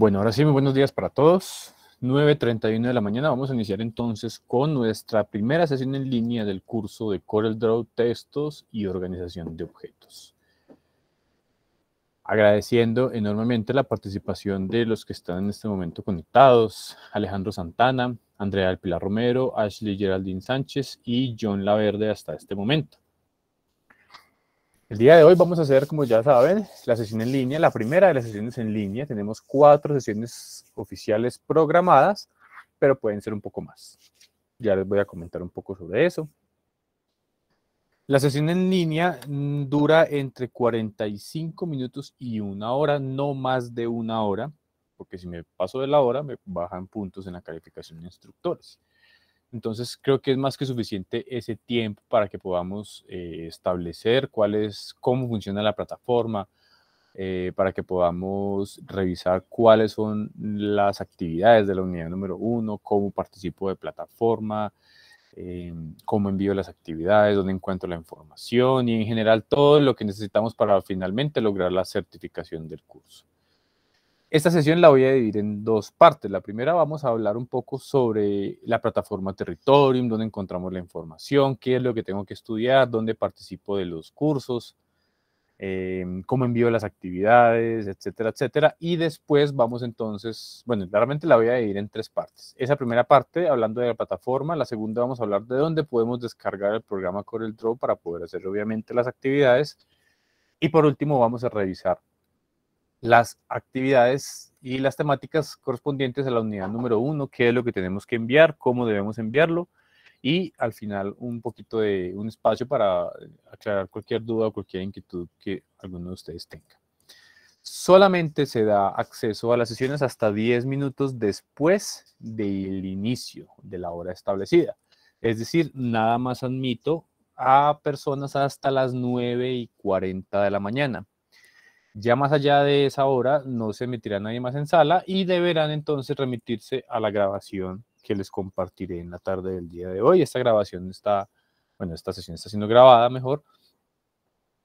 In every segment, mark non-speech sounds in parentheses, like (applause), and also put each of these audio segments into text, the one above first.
Bueno, ahora sí, muy buenos días para todos. 9.31 de la mañana. Vamos a iniciar entonces con nuestra primera sesión en línea del curso de CorelDRAW, textos y organización de objetos. Agradeciendo enormemente la participación de los que están en este momento conectados. Alejandro Santana, Andrea del Pilar Romero, Ashley Geraldine Sánchez y John Laverde hasta este momento. El día de hoy vamos a hacer, como ya saben, la sesión en línea, la primera de las sesiones en línea. Tenemos cuatro sesiones oficiales programadas, pero pueden ser un poco más. Ya les voy a comentar un poco sobre eso. La sesión en línea mm, dura entre 45 minutos y una hora, no más de una hora, porque si me paso de la hora me bajan puntos en la calificación de instructores. Entonces creo que es más que suficiente ese tiempo para que podamos eh, establecer cómo funciona la plataforma, eh, para que podamos revisar cuáles son las actividades de la unidad número uno, cómo participo de plataforma, eh, cómo envío las actividades, dónde encuentro la información y en general todo lo que necesitamos para finalmente lograr la certificación del curso. Esta sesión la voy a dividir en dos partes. La primera vamos a hablar un poco sobre la plataforma Territorium, dónde encontramos la información, qué es lo que tengo que estudiar, dónde participo de los cursos, em, cómo envío las actividades, etcétera, etcétera. Y después vamos entonces, bueno, claramente la voy a dividir en tres partes. Esa primera parte hablando de la plataforma, la segunda vamos a hablar de dónde podemos descargar el programa CorelDRAW para poder hacer obviamente las actividades. Y por último vamos a revisar las actividades y las temáticas correspondientes a la unidad número uno, qué es lo que tenemos que enviar, cómo debemos enviarlo y al final un poquito de un espacio para eh, aclarar cualquier duda o cualquier inquietud que alguno de ustedes tenga. Solamente se da acceso a las sesiones hasta 10 minutos después del inicio de la hora establecida. Es decir, nada más admito a personas hasta las 9 y 40 de la mañana. Ya más allá de esa hora no se emitirá nadie más en sala y deberán entonces remitirse a la grabación que les compartiré en la tarde del día de hoy. Esta grabación está, bueno, esta sesión está siendo grabada mejor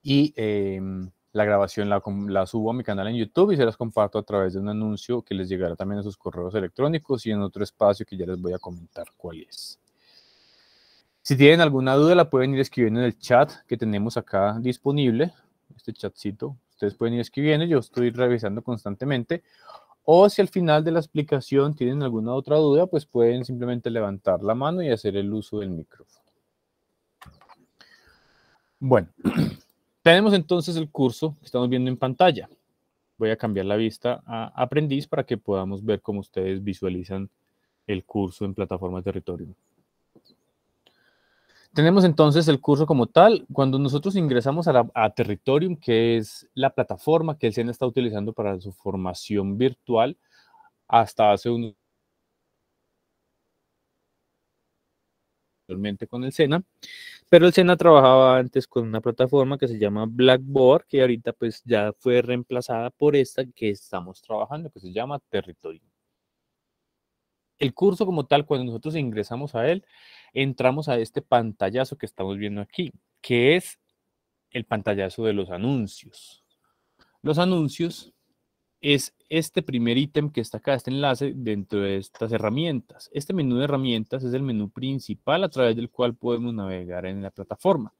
y em, la grabación la, la, subo a mi canal en YouTube y se las comparto a través de un anuncio que les llegará también a sus correos electrónicos y en otro espacio que ya les voy a comentar cuál es. Si tienen alguna duda la pueden ir escribiendo en el chat que tenemos acá disponible, este chatcito ustedes pueden ir escribiendo, yo estoy revisando constantemente. O si al final de la explicación tienen alguna otra duda, pues pueden simplemente levantar la mano y hacer el uso del micrófono. Bueno, (clears throat) tenemos entonces el curso que estamos viendo en pantalla. Voy a cambiar la vista a aprendiz para que podamos ver cómo ustedes visualizan el curso en plataforma territorio. Tenemos entonces el curso como tal. Cuando nosotros ingresamos a, Territorium, que es la plataforma que el SENA está utilizando para su formación virtual, hasta hace un con el SENA, pero el SENA trabajaba antes con una plataforma que se llama Blackboard, que ahorita pues ya fue reemplazada por esta que estamos trabajando, que se llama Territorium. El curso como tal, cuando nosotros ingresamos a él, entramos a este pantallazo que estamos viendo aquí, que es el pantallazo de los anuncios. Los anuncios es este primer ítem que está acá, este enlace dentro de estas herramientas. Este menú de herramientas es el menú principal a través del cual podemos navegar en la plataforma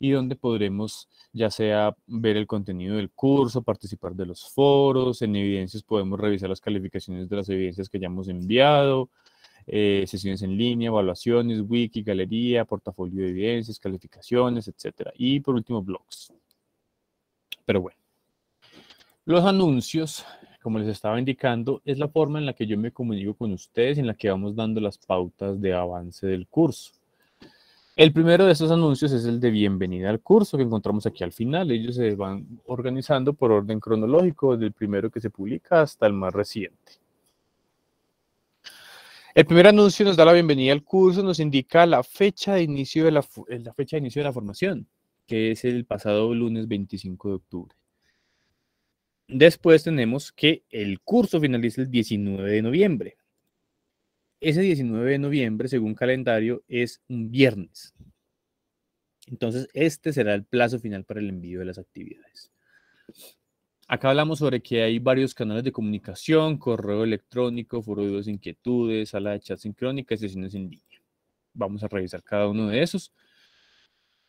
y donde podremos ya sea ver el contenido del curso, participar de los foros, en evidencias podemos revisar las calificaciones de las evidencias que ya hemos enviado, eh, sesiones en línea, evaluaciones, wiki, galería, portafolio de evidencias, calificaciones, etc. Y por último, blogs. Pero bueno, los anuncios, como les estaba indicando, es la forma en la que yo me comunico con ustedes, en la que vamos dando las pautas de avance del curso. El primero de estos anuncios es el de bienvenida al curso que encontramos aquí al final. Ellos se van organizando por orden cronológico, desde el primero que se publica hasta el más reciente. El primer anuncio nos da la bienvenida al curso, nos indica la fecha de inicio de la, eh, fecha de inicio de la formación, que es el pasado lunes 25 de octubre. Después tenemos que el curso finaliza el 19 de noviembre. Ese 19 de noviembre, según calendario, es un viernes. Entonces, este será el plazo final para el envío de las actividades. Acá hablamos sobre que hay varios canales de comunicación, correo electrónico, foro de e inquietudes, sala de chat sincrónica y sesiones en línea. Vamos a revisar cada uno de esos.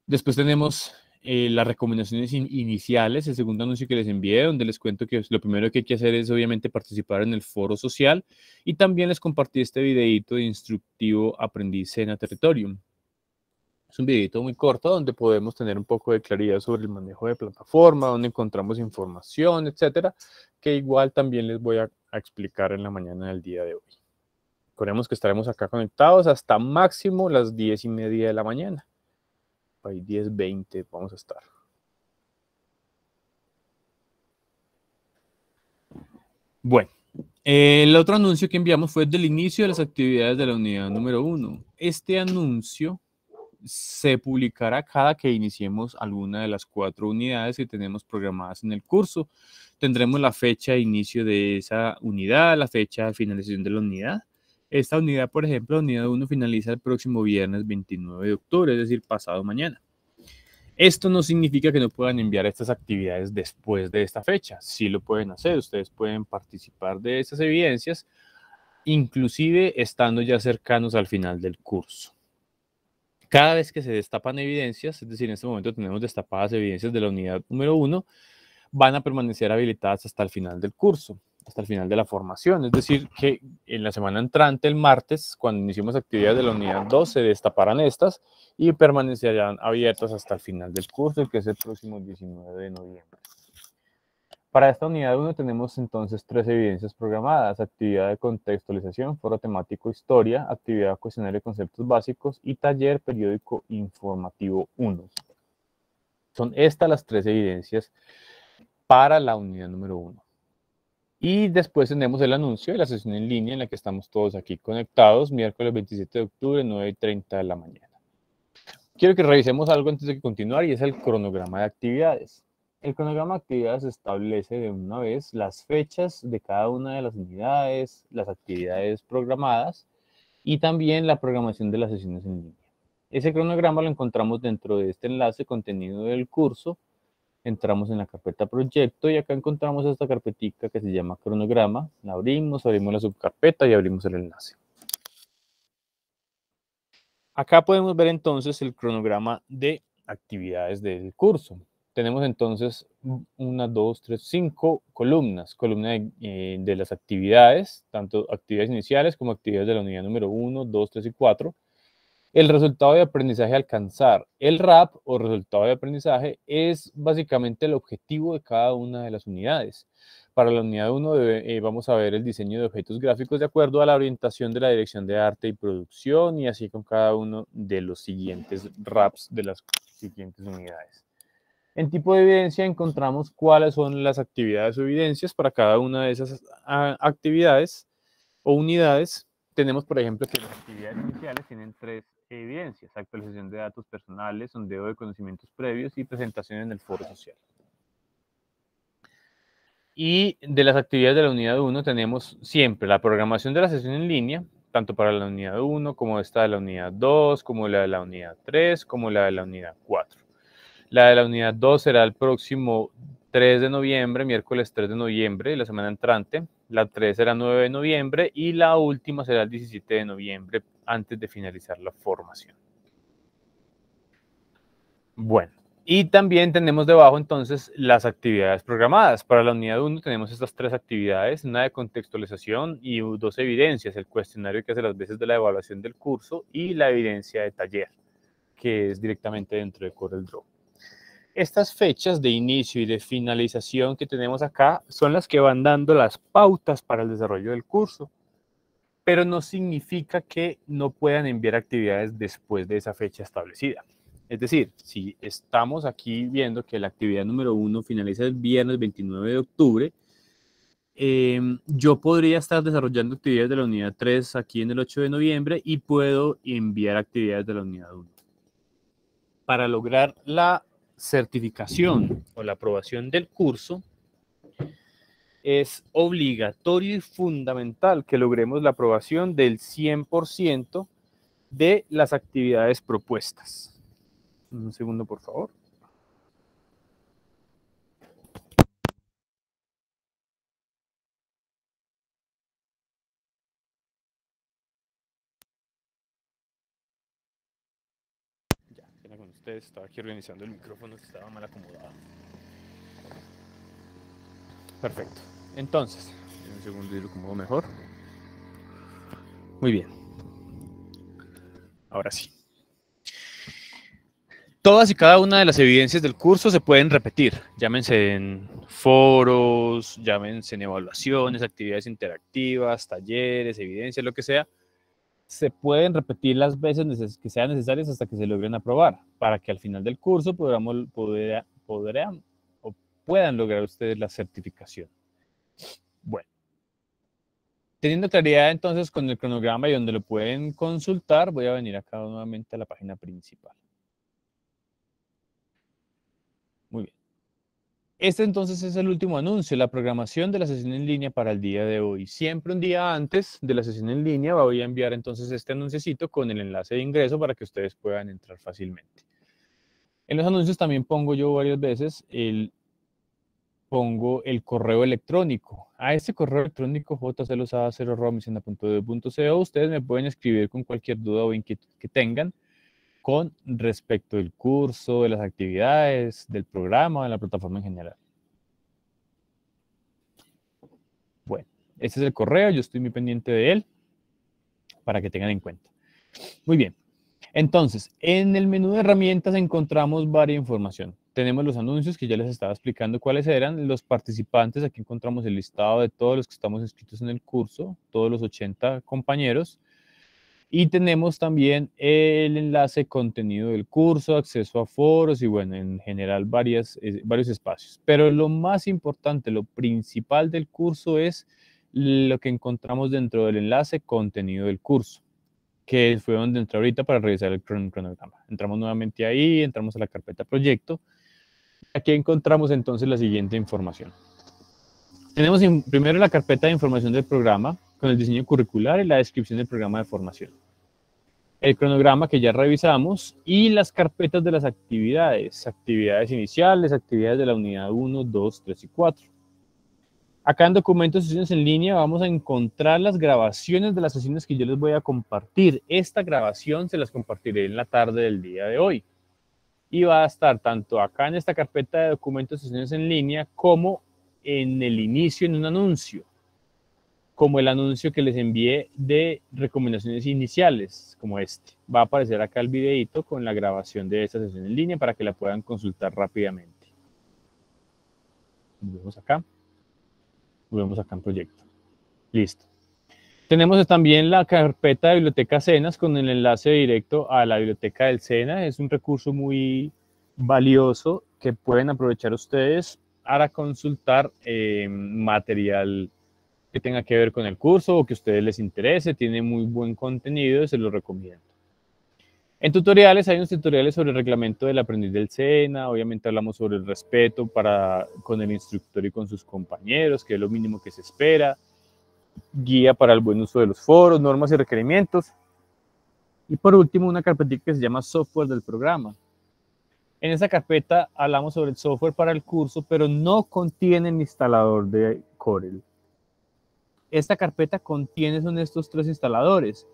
Después tenemos eh, las recomendaciones iniciales, el segundo anuncio que les envié, donde les cuento que lo primero que hay que hacer es obviamente participar en el foro social y también les compartí este videito de instructivo aprendiz en Territorium. Es un videito muy corto donde podemos tener un poco de claridad sobre el manejo de plataforma, donde encontramos información, etcétera, que igual también les voy a, a explicar en la mañana del día de hoy. Recordemos que estaremos acá conectados hasta máximo las 10 y media de la mañana ahí 10, 20 vamos a estar. Bueno, el otro anuncio que enviamos fue del inicio de las actividades de la unidad número 1. Este anuncio se publicará cada que iniciemos alguna de las cuatro unidades que tenemos programadas en el curso. Tendremos la fecha de inicio de esa unidad, la fecha de finalización de la unidad, esta unidad, por ejemplo, la unidad 1 finaliza el próximo viernes 29 de octubre, es decir, pasado mañana. Esto no significa que no puedan enviar estas actividades después de esta fecha. Sí lo pueden hacer, ustedes pueden participar de esas evidencias, inclusive estando ya cercanos al final del curso. Cada vez que se destapan evidencias, es decir, en este momento tenemos destapadas evidencias de la unidad número 1, van a permanecer habilitadas hasta el final del curso hasta el final de la formación. Es decir, que en la semana entrante, el martes, cuando iniciemos actividades de la unidad 2, se destaparán estas y permanecerán abiertas hasta el final del curso, que es el próximo 19 de noviembre. Para esta unidad 1 tenemos entonces tres evidencias programadas, actividad de contextualización, foro temático historia, actividad cuestionario de conceptos básicos y taller periódico informativo 1. Son estas las tres evidencias para la unidad número 1. Y después tenemos el anuncio de la sesión en línea en la que estamos todos aquí conectados, miércoles 27 de octubre, 9.30 de la mañana. Quiero que revisemos algo antes de continuar y es el cronograma de actividades. El cronograma de actividades establece de una vez las fechas de cada una de las unidades, las actividades programadas y también la programación de las sesiones en línea. Ese cronograma lo encontramos dentro de este enlace contenido del curso entramos en la carpeta proyecto y acá encontramos esta carpetica que se llama cronograma. La abrimos, abrimos la subcarpeta y abrimos el enlace. Acá podemos ver entonces el cronograma de actividades del curso. Tenemos entonces una, dos, tres, cinco columnas. Columna de, eh, de las actividades, tanto actividades iniciales como actividades de la unidad número 1, 2, 3 y 4 el resultado de aprendizaje alcanzar, el RAP o resultado de aprendizaje, es básicamente el objetivo de cada una de las unidades. Para la unidad 1 eh, vamos a ver el diseño de objetos gráficos de acuerdo a la orientación de la Dirección de Arte y Producción y así con cada uno de los siguientes RAPs de las siguientes unidades. En tipo de evidencia encontramos cuáles son las actividades o evidencias para cada una de esas actividades o unidades. Tenemos, por ejemplo, que las actividades iniciales tienen tres evidencias, actualización de datos personales, sondeo de conocimientos previos y presentación en el foro social. Y de las actividades de la unidad 1 tenemos siempre la programación de la sesión en línea, tanto para la unidad 1 como esta de la unidad 2, como la de la unidad 3, como la de la unidad 4. La de la unidad 2 será el próximo 3 de noviembre, miércoles 3 de noviembre, la semana entrante. La 3 será 9 de noviembre y la última será el 17 de noviembre, antes de finalizar la formación. Bueno, y también tenemos debajo entonces las actividades programadas. Para la unidad 1 tenemos estas tres actividades, una de contextualización y dos evidencias, el cuestionario que hace las veces de la evaluación del curso y la evidencia de taller, que es directamente dentro de CorelDRAW. Estas fechas de inicio y de finalización que tenemos acá son las que van dando las pautas para el desarrollo del curso pero no significa que no puedan enviar actividades después de esa fecha establecida. Es decir, si estamos aquí viendo que la actividad número uno finaliza el viernes 29 de octubre, em, yo podría estar desarrollando actividades de la unidad 3 aquí en el 8 de noviembre y puedo enviar actividades de la unidad 1. Para lograr la certificación o la aprobación del curso, es obligatorio y fundamental que logremos la aprobación del 100% de las actividades propuestas. Un segundo, por favor. Ya, con ustedes, estaba aquí organizando el micrófono que estaba mal acomodado. Perfecto. Entonces, un segundo y lo mejor. Muy bien. Ahora sí. Todas y cada una de las evidencias del curso se pueden repetir, llámense en foros, llámense en evaluaciones, actividades interactivas, talleres, evidencias, lo que sea. Se pueden repetir las veces que sean necesarias hasta que se logren aprobar, para que al final del curso podamos, podamos, puedan lograr ustedes la certificación. Bueno, teniendo claridad entonces con el cronograma y donde lo pueden consultar, voy a venir acá nuevamente a la página principal. Muy bien. Este entonces es el último anuncio, la programación de la sesión en línea para el día de hoy. Siempre un día antes de la sesión en línea voy a enviar entonces este anunciecito con el enlace de ingreso para que ustedes puedan entrar fácilmente. En los anuncios también pongo yo varias veces el pongo el correo electrónico. A este correo electrónico jcelosada 0 ustedes me pueden escribir con cualquier duda o inquietud que tengan con respecto del curso, de las actividades, del programa, de la plataforma en general. Bueno, este es el correo, yo estoy muy pendiente de él para que tengan en cuenta. Muy bien, entonces, en el menú de herramientas encontramos varias información tenemos los anuncios que ya les estaba explicando cuáles eran. Los participantes, aquí encontramos el listado de todos los que estamos inscritos en el curso, todos los 80 compañeros. Y tenemos también el enlace contenido del curso, acceso a foros y bueno, en general varias, eh, varios espacios. Pero lo más importante, lo principal del curso es lo que encontramos dentro del enlace contenido del curso, que fue donde entré ahorita para revisar el cronograma. Entramos nuevamente ahí, entramos a la carpeta proyecto Aquí encontramos entonces la siguiente información. Tenemos primero la carpeta de información del programa con el diseño curricular y la descripción del programa de formación. El cronograma que ya revisamos y las carpetas de las actividades, actividades iniciales, actividades de la unidad 1, 2, 3 y 4. Acá en documentos y sesiones en línea vamos a encontrar las grabaciones de las sesiones que yo les voy a compartir. Esta grabación se las compartiré en la tarde del día de hoy y va a estar tanto acá en esta carpeta de documentos de sesiones en línea como en el inicio en un anuncio, como el anuncio que les envié de recomendaciones iniciales, como este. Va a aparecer acá el videito con la grabación de esta sesión en línea para que la puedan consultar rápidamente. Volvemos acá. Volvemos acá en proyecto. Listo. Tenemos también la carpeta de Biblioteca Cenas con el enlace directo a la biblioteca del Sena. Es un recurso muy valioso que pueden aprovechar ustedes para consultar eh, material que tenga que ver con el curso o que a ustedes les interese. Tiene muy buen contenido y se lo recomiendo. En tutoriales hay unos tutoriales sobre el reglamento del aprendiz del SENA, obviamente hablamos sobre el respeto para, con el instructor y con sus compañeros, que es lo mínimo que se espera guía para el buen uso de los foros, normas y requerimientos. Y por último, una carpeta que se llama software del programa. En esa carpeta hablamos sobre el software para el curso, pero no contiene el instalador de Corel. Esta carpeta contiene son estos tres instaladores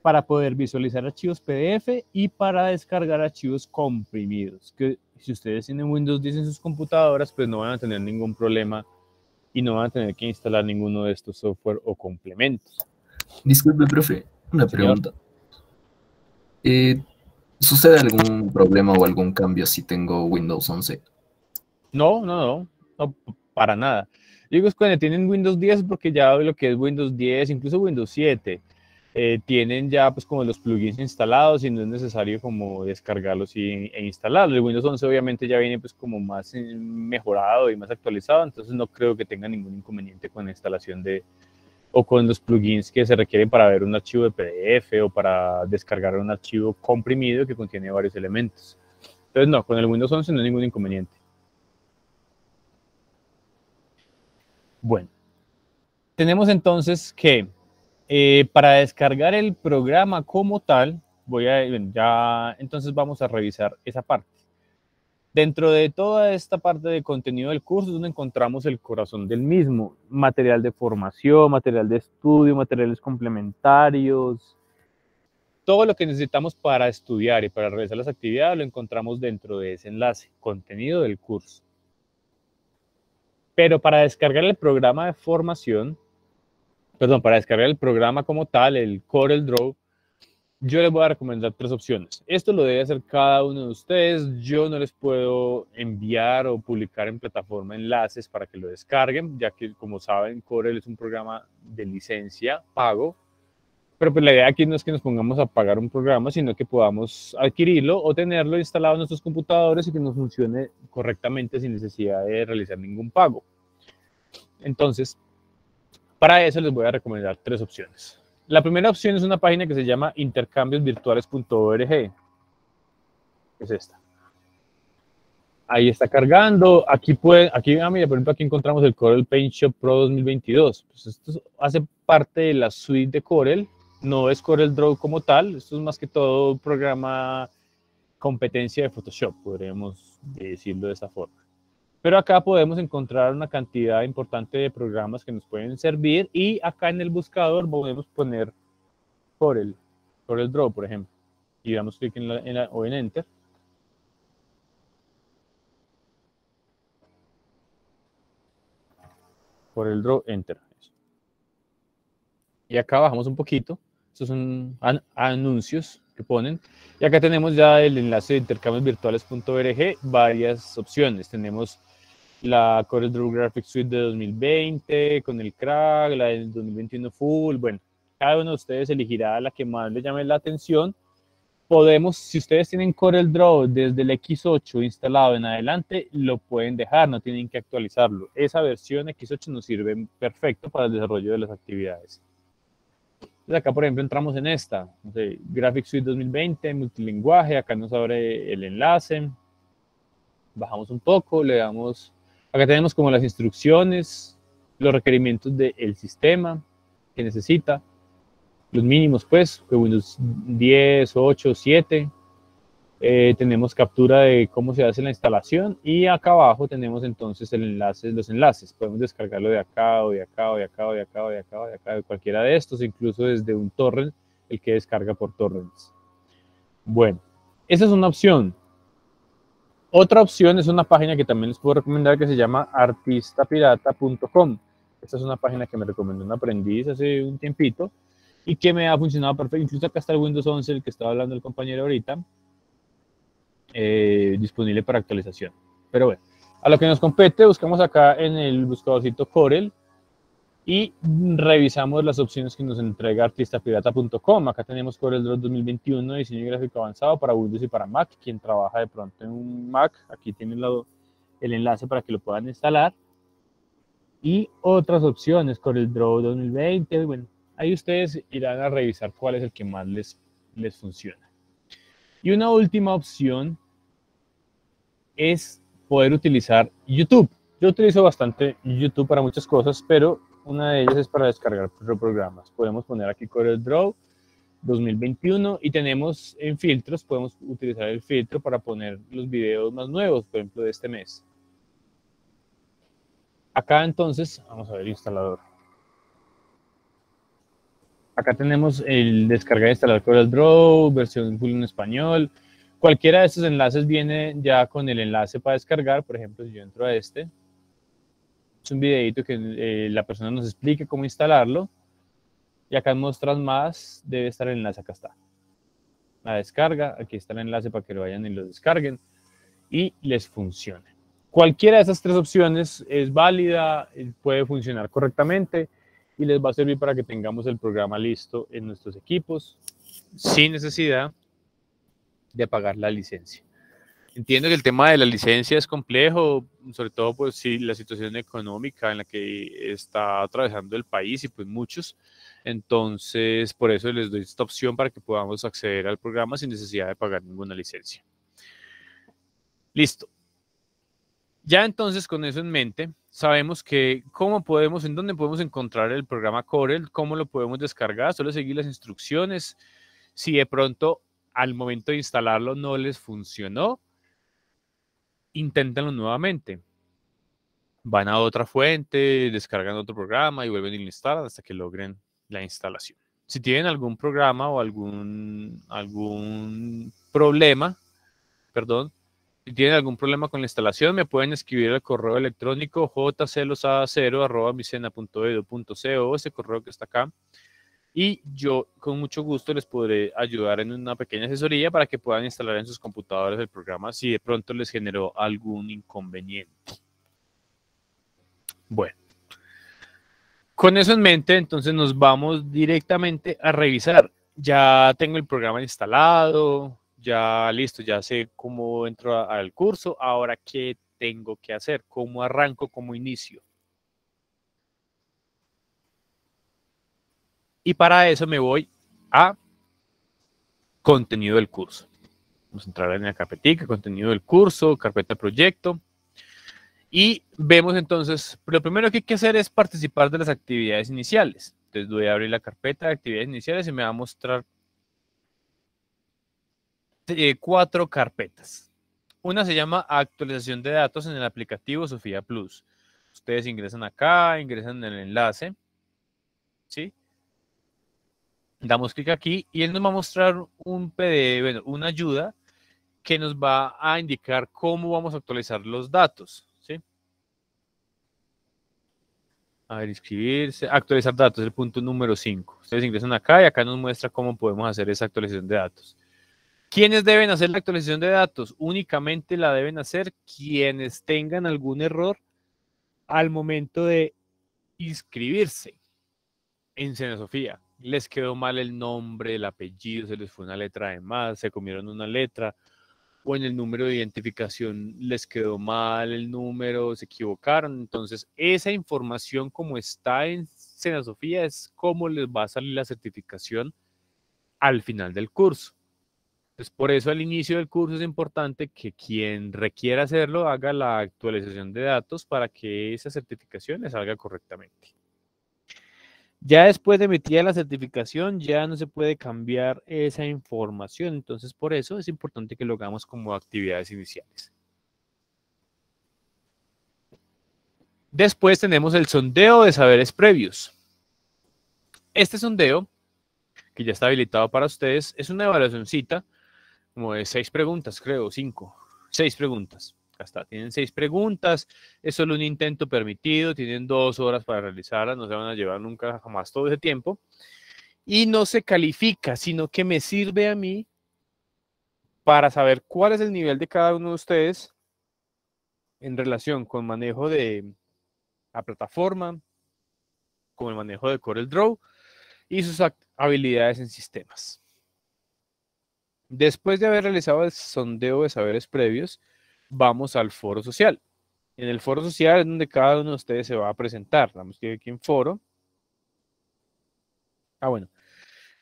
para poder visualizar archivos PDF y para descargar archivos comprimidos, que si ustedes tienen Windows 10 en sus computadoras, pues no van a tener ningún problema y no van a tener que instalar ninguno de estos software o complementos. Disculpe, profe, una pregunta. Eh, ¿Sucede algún problema o algún cambio si tengo Windows 11? No, no, no, no para nada. Digo, es cuando tienen Windows 10 porque ya lo que es Windows 10, incluso Windows 7, eh, tienen ya pues como los plugins instalados y no es necesario como descargarlos e instalarlos. El Windows 11 obviamente ya viene pues como más eh, mejorado y más actualizado, entonces no creo que tenga ningún inconveniente con la instalación de o con los plugins que se requieren para ver un archivo de PDF o para descargar un archivo comprimido que contiene varios elementos. Entonces no, con el Windows 11 no hay ningún inconveniente. Bueno, tenemos entonces que eh, para descargar el programa como tal, voy a, ya, entonces vamos a revisar esa parte. Dentro de toda esta parte de contenido del curso es donde encontramos el corazón del mismo, material de formación, material de estudio, materiales complementarios, todo lo que necesitamos para estudiar y para realizar las actividades lo encontramos dentro de ese enlace, contenido del curso. Pero para descargar el programa de formación perdón, para descargar el programa como tal, el Corel Draw, yo les voy a recomendar tres opciones. Esto lo debe hacer cada uno de ustedes. Yo no les puedo enviar o publicar en plataforma enlaces para que lo descarguen, ya que como saben, Corel es un programa de licencia pago. Pero pues la idea aquí no es que nos pongamos a pagar un programa, sino que podamos adquirirlo o tenerlo instalado en nuestros computadores y que nos funcione correctamente sin necesidad de realizar ningún pago. Entonces, para eso les voy a recomendar tres opciones. La primera opción es una página que se llama intercambiosvirtuales.org. Es esta. Ahí está cargando. Aquí aquí, ah, por ejemplo, aquí encontramos el Corel Paint Pro 2022. Pues esto hace parte de la suite de Corel. No es Corel Draw como tal. Esto es más que todo un programa competencia de Photoshop, podríamos decirlo de esa forma. Pero acá podemos encontrar una cantidad importante de programas que nos pueden servir y acá en el buscador podemos poner por el, por el Draw, por ejemplo. Y damos clic en, la, o en Enter. Por el Draw, Enter. Y acá bajamos un poquito. Estos son anuncios que ponen. Y acá tenemos ya el enlace de intercambiosvirtuales.org, varias opciones. Tenemos la CorelDRAW Graphics Suite de 2020, con el Crack, la del 2021 Full, bueno, cada uno de ustedes elegirá la que más le llame la atención. Podemos, si ustedes tienen Draw desde el X8 instalado en adelante, lo pueden dejar, no tienen que actualizarlo. Esa versión X8 nos sirve perfecto para el desarrollo de las actividades. Entonces acá, por ejemplo, entramos en esta, no Graphics Suite 2020, multilinguaje, acá nos abre el enlace, bajamos un poco, le damos Acá tenemos como las instrucciones, los requerimientos del sistema que necesita, los mínimos pues, que Windows 10, 8, 7. tenemos captura de cómo se hace la instalación y acá abajo tenemos entonces el enlace, los enlaces. Podemos descargarlo de acá o de acá o de acá o de acá o de acá o de acá, de cualquiera de estos, incluso desde un torrent, el que descarga por torrents. Bueno, esa es una opción. Otra opción es una página que también les puedo recomendar que se llama artistapirata.com. Esta es una página que me recomendó un aprendiz hace un tiempito y que me ha funcionado perfecto. Incluso acá está el Windows 11, el que estaba hablando el compañero ahorita, eh, disponible para actualización. Pero bueno, a lo que nos compete, buscamos acá en el buscadorcito Corel y revisamos las opciones que nos entrega artistapirata.com. Acá tenemos CorelDRAW 2021, diseño gráfico avanzado para Windows y para Mac. Quien trabaja de pronto en un Mac, aquí tienen el enlace para que lo puedan instalar. Y otras opciones, CorelDRAW 2020. Bueno, ahí ustedes irán a revisar cuál es el que más les, les funciona. Y una última opción es poder utilizar YouTube. Yo utilizo bastante YouTube para muchas cosas, pero una de ellas es para descargar programas. Podemos poner aquí CorelDRAW 2021 y tenemos en filtros, podemos utilizar el filtro para poner los videos más nuevos, por ejemplo, de este mes. Acá entonces, vamos a ver el instalador. Acá tenemos el descargar e instalar CorelDRAW, versión full en español. Cualquiera de estos enlaces viene ya con el enlace para descargar. Por ejemplo, si yo entro a este, es un videito que eh, la persona nos explique cómo instalarlo. Y acá en muestras más debe estar el enlace, acá está. La descarga, aquí está el enlace para que lo vayan y lo descarguen y les funcione. Cualquiera de esas tres opciones es válida, eh, puede funcionar correctamente y les va a servir para que tengamos el programa listo en nuestros equipos sin necesidad de pagar la licencia entiendo que el tema de la licencia es complejo, sobre todo pues si la situación económica en la que está atravesando el país y pues muchos. Entonces, por eso les doy esta opción para que podamos acceder al programa sin necesidad de pagar ninguna licencia. Listo. Ya entonces con eso en mente, sabemos que cómo podemos, en dónde podemos encontrar el programa Corel, cómo lo podemos descargar, solo seguir las instrucciones. Si de pronto al momento de instalarlo no les funcionó, inténtenlo nuevamente. Van a otra fuente, descargan otro programa y vuelven a lo hasta que logren la instalación. Si tienen algún programa o algún, algún problema, perdón, si tienen algún problema con la instalación, me pueden escribir al correo electrónico jcelosada 0educo ese correo que está acá y yo con mucho gusto les podré ayudar en una pequeña asesoría para que puedan instalar en sus computadores el programa si de pronto les generó algún inconveniente. Bueno, con eso en mente, entonces nos vamos directamente a revisar. Ya tengo el programa instalado, ya listo, ya sé cómo entro al curso. Ahora, ¿qué tengo que hacer? ¿Cómo arranco? ¿Cómo inicio? Y para eso me voy a contenido del curso. Vamos a entrar en la carpetica, contenido del curso, carpeta proyecto. Y vemos entonces, lo primero que hay que hacer es participar de las actividades iniciales. Entonces voy a abrir la carpeta de actividades iniciales y me va a mostrar eh, cuatro carpetas. Una se llama actualización de datos en el aplicativo Sofía Plus. Ustedes ingresan acá, ingresan en el enlace, ¿sí? damos clic aquí y él nos va a mostrar un PDF, bueno, una ayuda que nos va a indicar cómo vamos a actualizar los datos. A ver, inscribirse, actualizar datos, el punto número 5. Ustedes ingresan acá y acá nos muestra cómo podemos hacer esa actualización de datos. ¿Quiénes deben hacer la actualización de datos? Únicamente la deben hacer quienes tengan algún error al momento de inscribirse en Cinesofía les quedó mal el nombre, el apellido, se les fue una letra de más, se comieron una letra, o en el número de identificación les quedó mal el número, se equivocaron. Entonces, esa información como está en Sena es cómo les va a salir la certificación al final del curso. Entonces, pues, por eso al inicio del curso es importante que quien requiera hacerlo haga la actualización de datos para que esa certificación les salga correctamente. Ya después de emitir la certificación, ya no se puede cambiar esa información. Entonces, por eso es importante que lo hagamos como actividades iniciales. Después tenemos el sondeo de saberes previos. Este sondeo, que ya está habilitado para ustedes, es una evaluación como de seis preguntas, creo, cinco, seis preguntas tienen seis preguntas, es solo un intento permitido, tienen dos horas para realizarlas, no se van a llevar nunca jamás todo ese tiempo. Y no se califica, sino que me sirve a mí para saber cuál es el nivel de cada uno de ustedes en relación con manejo de la plataforma, con el manejo de CorelDRAW y sus habilidades en sistemas. Después de haber realizado el sondeo de saberes previos, vamos al foro social. En el foro social es donde cada uno de ustedes se va a presentar. damos clic aquí en foro. Ah, bueno.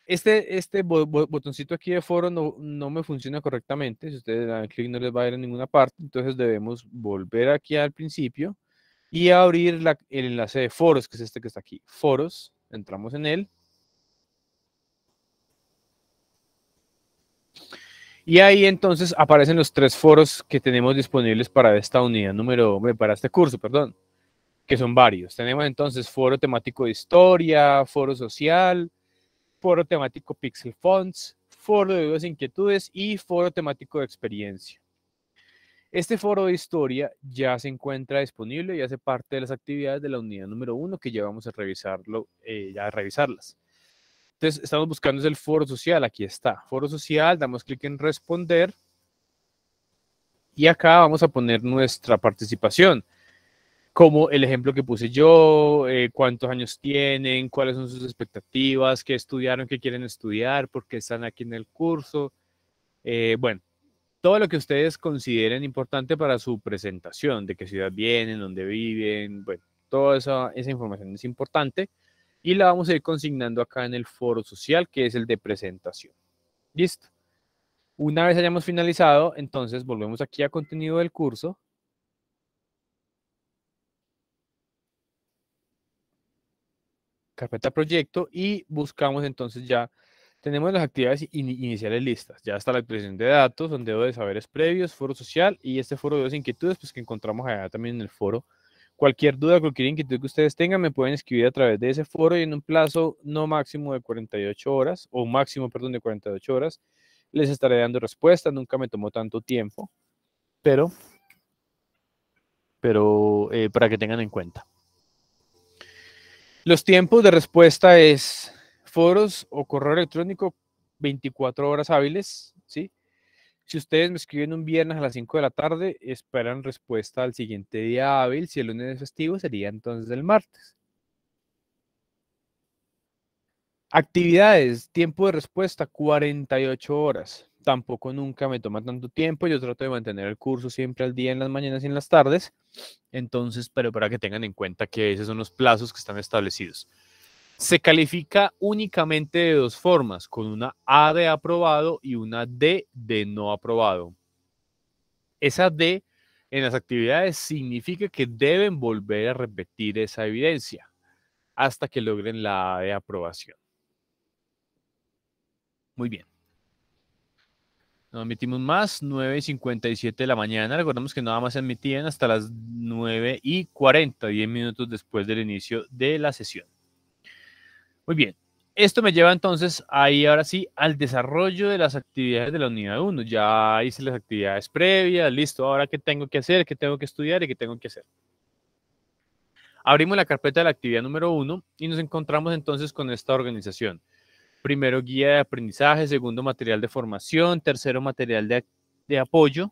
Este, este botoncito aquí de foro no, no me funciona correctamente. Si ustedes dan clic no les va a ir a ninguna parte. Entonces debemos volver aquí al principio y abrir el enlace de foros, que es este que está aquí. Foros. Entramos en él. Y ahí entonces aparecen los tres foros que tenemos disponibles para esta unidad número, para este curso, perdón, que son varios. Tenemos entonces foro temático de historia, foro social, foro temático Pixel Fonts, foro de dudas e inquietudes y foro temático de experiencia. Este foro de historia ya se encuentra disponible y hace parte de las actividades de la unidad número uno que ya vamos a revisarlo, eh, a revisarlas. Entonces, estamos buscando el foro social, aquí está, foro social, damos clic en responder y acá vamos a poner nuestra participación, como el ejemplo que puse yo, eh, cuántos años tienen, cuáles son sus expectativas, qué estudiaron, qué quieren estudiar, por qué están aquí en el curso, eh, bueno, todo lo que ustedes consideren importante para su presentación, de qué ciudad vienen, dónde viven, bueno, toda esa información es importante y la vamos a ir consignando acá en el foro social, que es el de presentación. Listo. Una vez hayamos finalizado, entonces volvemos aquí a contenido del curso. Carpeta proyecto y buscamos entonces ya, tenemos las actividades iniciales listas. Ya está la expresión de datos, sondeo de saberes previos, foro social y este foro de inquietudes, pues que encontramos allá también en el foro Cualquier duda, cualquier inquietud que ustedes tengan, me pueden escribir a través de ese foro y en un plazo no máximo de 48 horas, o máximo, perdón, de 48 horas, les estaré dando respuesta. Nunca me tomó tanto tiempo, pero, pero eh, para que tengan en cuenta. Los tiempos de respuesta es foros o correo electrónico 24 horas hábiles si ustedes me escriben un viernes a las 5 de la tarde, esperan respuesta al siguiente día hábil. Si el lunes es festivo, sería entonces el martes. Actividades, tiempo de respuesta, 48 horas. Tampoco nunca me toma tanto tiempo. Yo trato de mantener el curso siempre al día, en las mañanas y en las tardes. Entonces, pero para que tengan en cuenta que esos son los plazos que están establecidos. Se califica únicamente de dos formas, con una A de aprobado y una D de no aprobado. Esa D en las actividades significa que deben volver a repetir esa evidencia hasta que logren la A de aprobación. Muy bien. No admitimos más, 9 y 57 de la mañana. Recordamos que nada más se admitían hasta las 9 y 40, 10 minutos después del inicio de la sesión. Muy bien. Esto me lleva entonces ahí ahora sí al desarrollo de las actividades de la unidad 1. Ya hice las actividades previas, listo. Ahora qué tengo que hacer, qué tengo que estudiar y qué tengo que hacer. Abrimos la carpeta de la actividad número 1 y nos encontramos entonces con esta organización. Primero guía de aprendizaje, segundo material de formación, tercero material de, apoyo,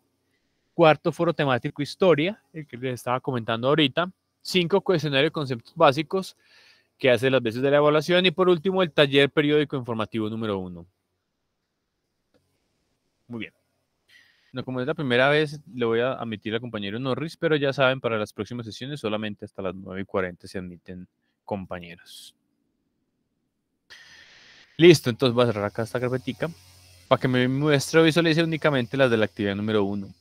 cuarto foro temático historia, el que les estaba comentando ahorita, cinco cuestionarios de conceptos básicos, que hace las veces de la evaluación. Y por último, el taller periódico informativo número uno. Muy bien. como es la primera vez, le voy a admitir al compañero Norris, pero ya saben, para las próximas sesiones solamente hasta las 9 y 40 se admiten compañeros. Listo, entonces voy a cerrar acá esta carpetica para que me muestre o visualice únicamente las de la actividad número uno.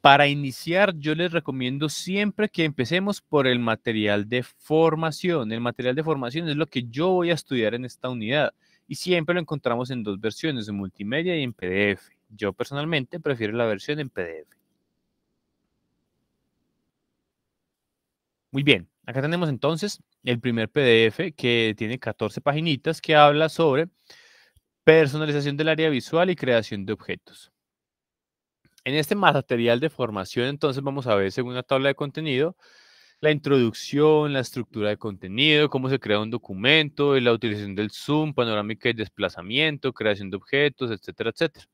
Para iniciar, yo les recomiendo siempre que empecemos por el material de formación. El material de formación es lo que yo voy a estudiar en esta unidad y siempre lo encontramos en dos versiones, en multimedia y en PDF. Yo personalmente prefiero la versión en PDF. Muy bien, acá tenemos entonces el primer PDF que tiene 14 paginitas que habla sobre personalización del área visual y creación de objetos. En este material de formación, entonces vamos a ver, según la tabla de contenido, la introducción, la estructura de contenido, cómo se crea un documento, la utilización del zoom, panorámica y desplazamiento, creación de objetos, etcétera, etcétera.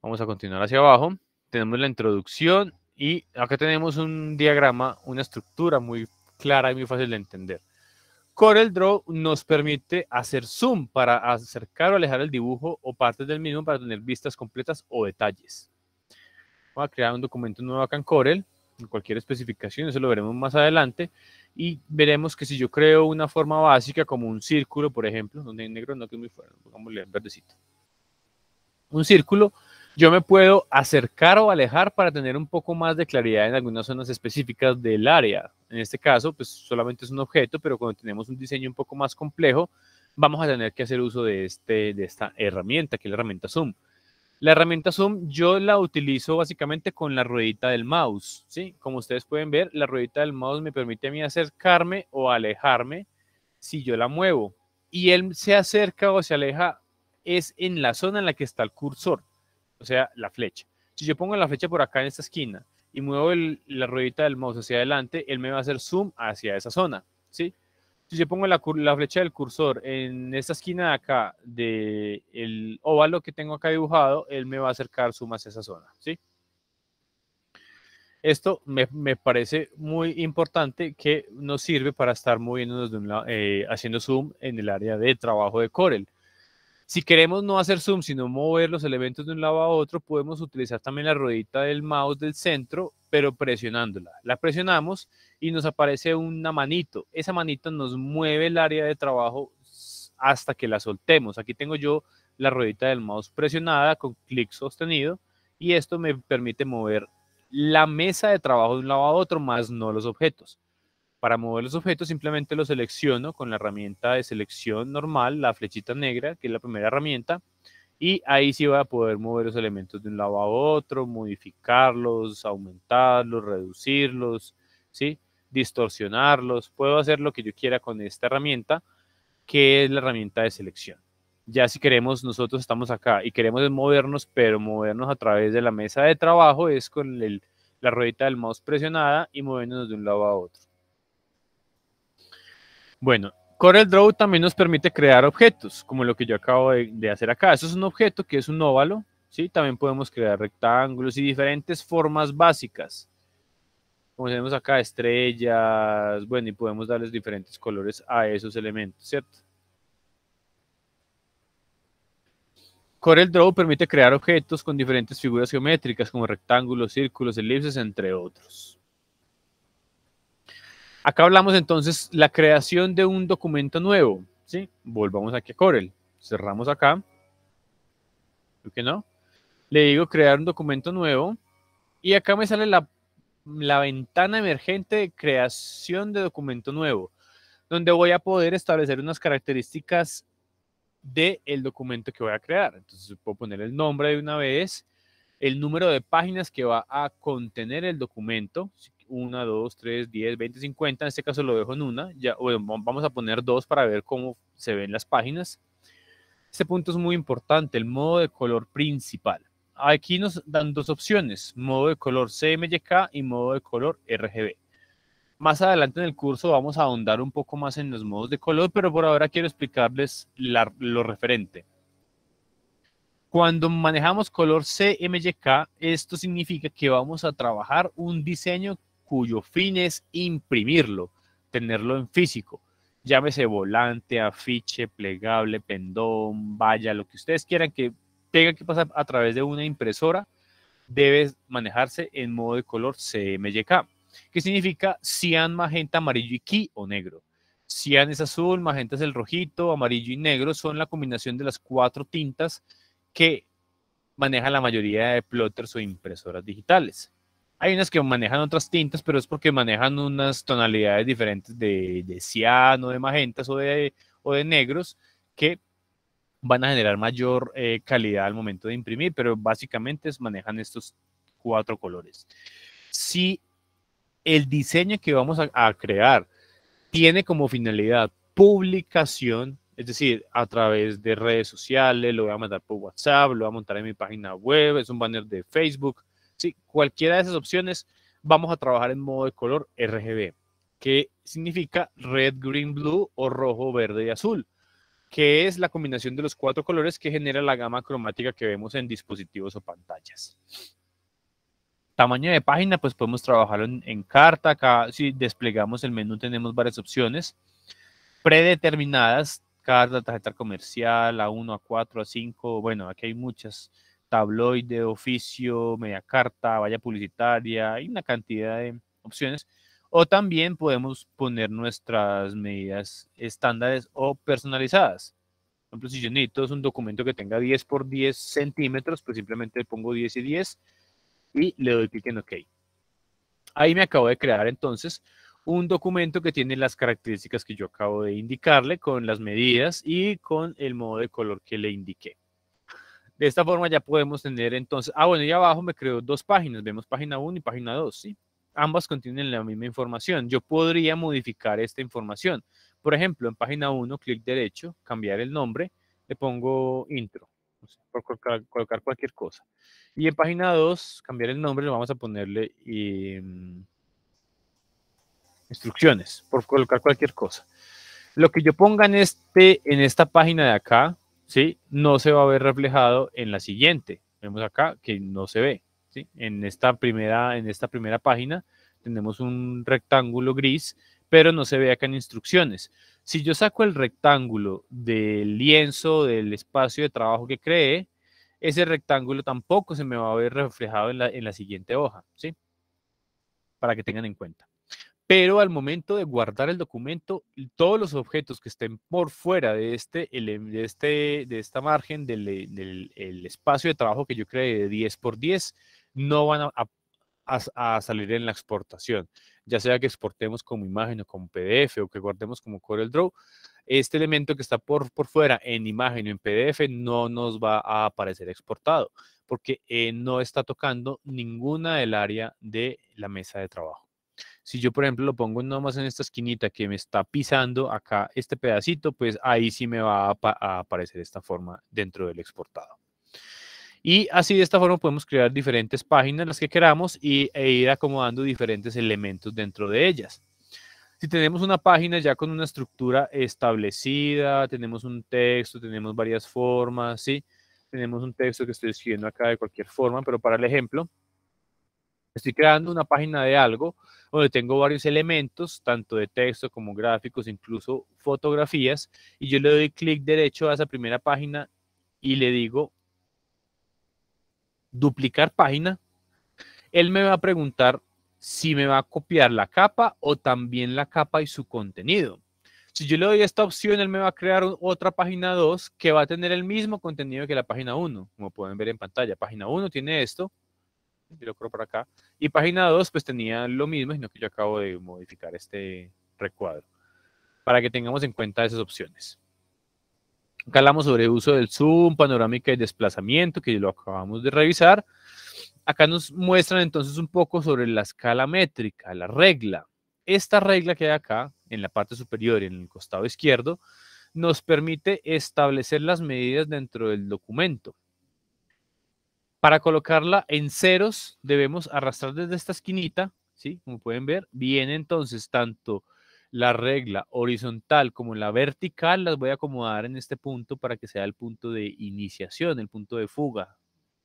Vamos a continuar hacia abajo. Tenemos la introducción y acá tenemos un diagrama, una estructura muy clara y muy fácil de entender. CorelDRAW nos permite hacer zoom para acercar o alejar el dibujo o partes del mismo para tener vistas completas o detalles va a crear un documento nuevo acá en Corel, en cualquier especificación, eso lo veremos más adelante. Y veremos que si yo creo una forma básica, como un círculo, por ejemplo, donde en negro no que muy fuerte, pongámosle verdecito. Un círculo, yo me puedo acercar o alejar para tener un poco más de claridad en algunas zonas específicas del área. En este caso, pues solamente es un objeto, pero cuando tenemos un diseño un poco más complejo, vamos a tener que hacer uso de, este, de esta herramienta, que es la herramienta Zoom. La herramienta Zoom yo la utilizo básicamente con la ruedita del mouse, ¿sí? Como ustedes pueden ver, la ruedita del mouse me permite a mí acercarme o alejarme si yo la muevo. Y él se acerca o se aleja es en la zona en la que está el cursor, o sea, la flecha. Si yo pongo la flecha por acá en esta esquina y muevo la ruedita del mouse hacia adelante, él me va a hacer zoom hacia esa zona, ¿sí? sí si yo pongo la, flecha del cursor en esta esquina de acá del óvalo que tengo acá dibujado, él me va a acercar Zoom a esa zona, ¿sí? Esto me, parece muy importante que nos sirve para estar moviéndonos eh, haciendo zoom en el área de trabajo de Corel. Si queremos no hacer zoom, sino mover los elementos de un lado a otro, podemos utilizar también la ruedita del mouse del centro, pero presionándola. La presionamos y nos aparece una manito. Esa manito nos mueve el área de trabajo hasta que la soltemos. Aquí tengo yo la ruedita del mouse presionada con clic sostenido y esto me permite mover la mesa de trabajo de un lado a otro, más no los objetos. Para mover los objetos simplemente los selecciono con la herramienta de selección normal, la flechita negra, que es la primera herramienta, y ahí sí voy a poder mover los elementos de un lado a otro, modificarlos, aumentarlos, reducirlos, ¿sí? distorsionarlos. Puedo hacer lo que yo quiera con esta herramienta, que es la herramienta de selección. Ya si queremos, nosotros estamos acá y queremos movernos, pero movernos a través de la mesa de trabajo es con la ruedita del mouse presionada y movernos de un lado a otro. Bueno, CorelDRAW también nos permite crear objetos, como lo que yo acabo de, hacer acá. Eso es un objeto que es un óvalo, ¿sí? También podemos crear rectángulos y diferentes formas básicas. Como tenemos acá, estrellas, bueno, y podemos darles diferentes colores a esos elementos, ¿cierto? CorelDRAW permite crear objetos con diferentes figuras geométricas como rectángulos, círculos, elipses, entre otros. Acá hablamos entonces la creación de un documento nuevo. ¿sí? Volvamos aquí a Corel. Cerramos acá. ¿Por qué no? Le digo crear un documento nuevo. Y acá me sale la, ventana emergente de creación de documento nuevo, donde voy a poder establecer unas características del el documento que voy a crear. Entonces puedo poner el nombre de una vez, el número de páginas que va a contener el documento, 1, 2, 3, 10, 20, 50. En este caso lo dejo en una. Ya, vamos a poner dos para ver cómo se ven las páginas. Este punto es muy importante, el modo de color principal. Aquí nos dan dos opciones, modo de color CMYK y modo de color RGB. Más adelante en el curso vamos a ahondar un poco más en los modos de color, pero por ahora quiero explicarles lo referente. Cuando manejamos color CMYK, esto significa que vamos a trabajar un diseño cuyo fin es imprimirlo, tenerlo en físico. Llámese volante, afiche, plegable, pendón, valla, lo que ustedes quieran que tenga que pasar a través de una impresora, debe manejarse en modo de color CMYK, que significa cian, magenta, amarillo y key o negro. Cian es azul, magenta es el rojito, amarillo y negro son la combinación de las cuatro tintas que maneja la mayoría de plotters o impresoras digitales. Hay unas que manejan otras tintas, pero es porque manejan unas tonalidades diferentes de, de ciano, de magentas o de, o de negros que van a generar mayor eh, calidad al momento de imprimir, pero básicamente manejan estos cuatro colores. Si el diseño que vamos a crear tiene como finalidad publicación, es decir, a través de redes sociales, lo voy a mandar por WhatsApp, lo voy a montar en mi página web, es un banner de Facebook, ¿sí? Cualquiera de esas opciones, vamos a trabajar en modo de color RGB, que significa red, green, blue o rojo, verde y azul, que es la combinación de los cuatro colores que genera la gama cromática que vemos en dispositivos o pantallas. Tamaño de página, pues podemos trabajarlo en, carta. Acá, si desplegamos el menú, tenemos varias opciones predeterminadas, carta, tarjeta comercial, A1, A4, A5, bueno, aquí hay muchas tabloide, oficio, media carta, valla publicitaria, hay una cantidad de opciones. O también podemos poner nuestras medidas estándares o personalizadas. Por ejemplo, si yo necesito un documento que tenga 10 por 10 centímetros, pues simplemente pongo 10 y 10 y le doy clic en OK. Ahí me acabo de crear entonces un documento que tiene las características que yo acabo de indicarle con las medidas y con el modo de color que le indiqué. De esta forma ya podemos tener entonces, ah bueno, y abajo me creó dos páginas, vemos página 1 y página 2, ¿sí? Ambas contienen la misma información. Yo podría modificar esta información. Por ejemplo, en página 1, clic derecho, cambiar el nombre, le pongo intro, por colocar, cualquier cosa. Y en página 2, cambiar el nombre, le vamos a ponerle em, instrucciones, por colocar cualquier cosa. Lo que yo ponga en, este, en esta página de acá, no se va a ver reflejado en la siguiente. Vemos acá que no se ve. En, esta primera, en esta primera página tenemos un rectángulo gris, pero no se ve acá en instrucciones. Si yo saco el rectángulo del lienzo, del espacio de trabajo que creé, ese rectángulo tampoco se me va a ver reflejado en la, en la siguiente hoja, ¿sí? Para que tengan en cuenta pero al momento de guardar el documento, todos los objetos que estén por fuera de, este, este de esta margen del, eh, espacio de trabajo que yo creé de 10 por 10 no van a, salir en la exportación, ya sea que exportemos como imagen o como PDF o que guardemos como CorelDRAW, este elemento que está por, por fuera en imagen o en PDF no nos va a aparecer exportado porque eh, no está tocando ninguna del área de la mesa de trabajo. Si yo, por ejemplo, lo pongo nomás en esta esquinita que me está pisando acá este pedacito, pues ahí sí me va a, aparecer esta forma dentro del exportado. Y así de esta forma podemos crear diferentes páginas, las que queramos, y, e ir acomodando diferentes elementos dentro de ellas. Si tenemos una página ya con una estructura establecida, tenemos un texto, tenemos varias formas, ¿sí? Tenemos un texto que estoy escribiendo acá de cualquier forma, pero para el ejemplo, Estoy creando una página de algo donde tengo varios elementos, tanto de texto como gráficos, incluso fotografías, y yo le doy clic derecho a esa primera página y le digo duplicar página. Él me va a preguntar si me va a copiar la capa o también la capa y su contenido. Si yo le doy esta opción, él me va a crear otra página 2 que va a tener el mismo contenido que la página 1. Como pueden ver en pantalla, página 1 tiene esto, lo para acá. Y página 2 pues tenía lo mismo, sino que yo acabo de modificar este recuadro para que tengamos en cuenta esas opciones. Acá hablamos sobre uso del zoom, panorámica y desplazamiento, que lo acabamos de revisar. Acá nos muestran entonces un poco sobre la escala métrica, la regla. Esta regla que hay acá, en la parte superior, en el costado izquierdo, nos permite establecer las medidas dentro del documento. Para colocarla en ceros debemos arrastrar desde esta esquinita, ¿sí? Como pueden ver, viene entonces tanto la regla horizontal como la vertical, las voy a acomodar en este punto para que sea el punto de iniciación, el punto de fuga.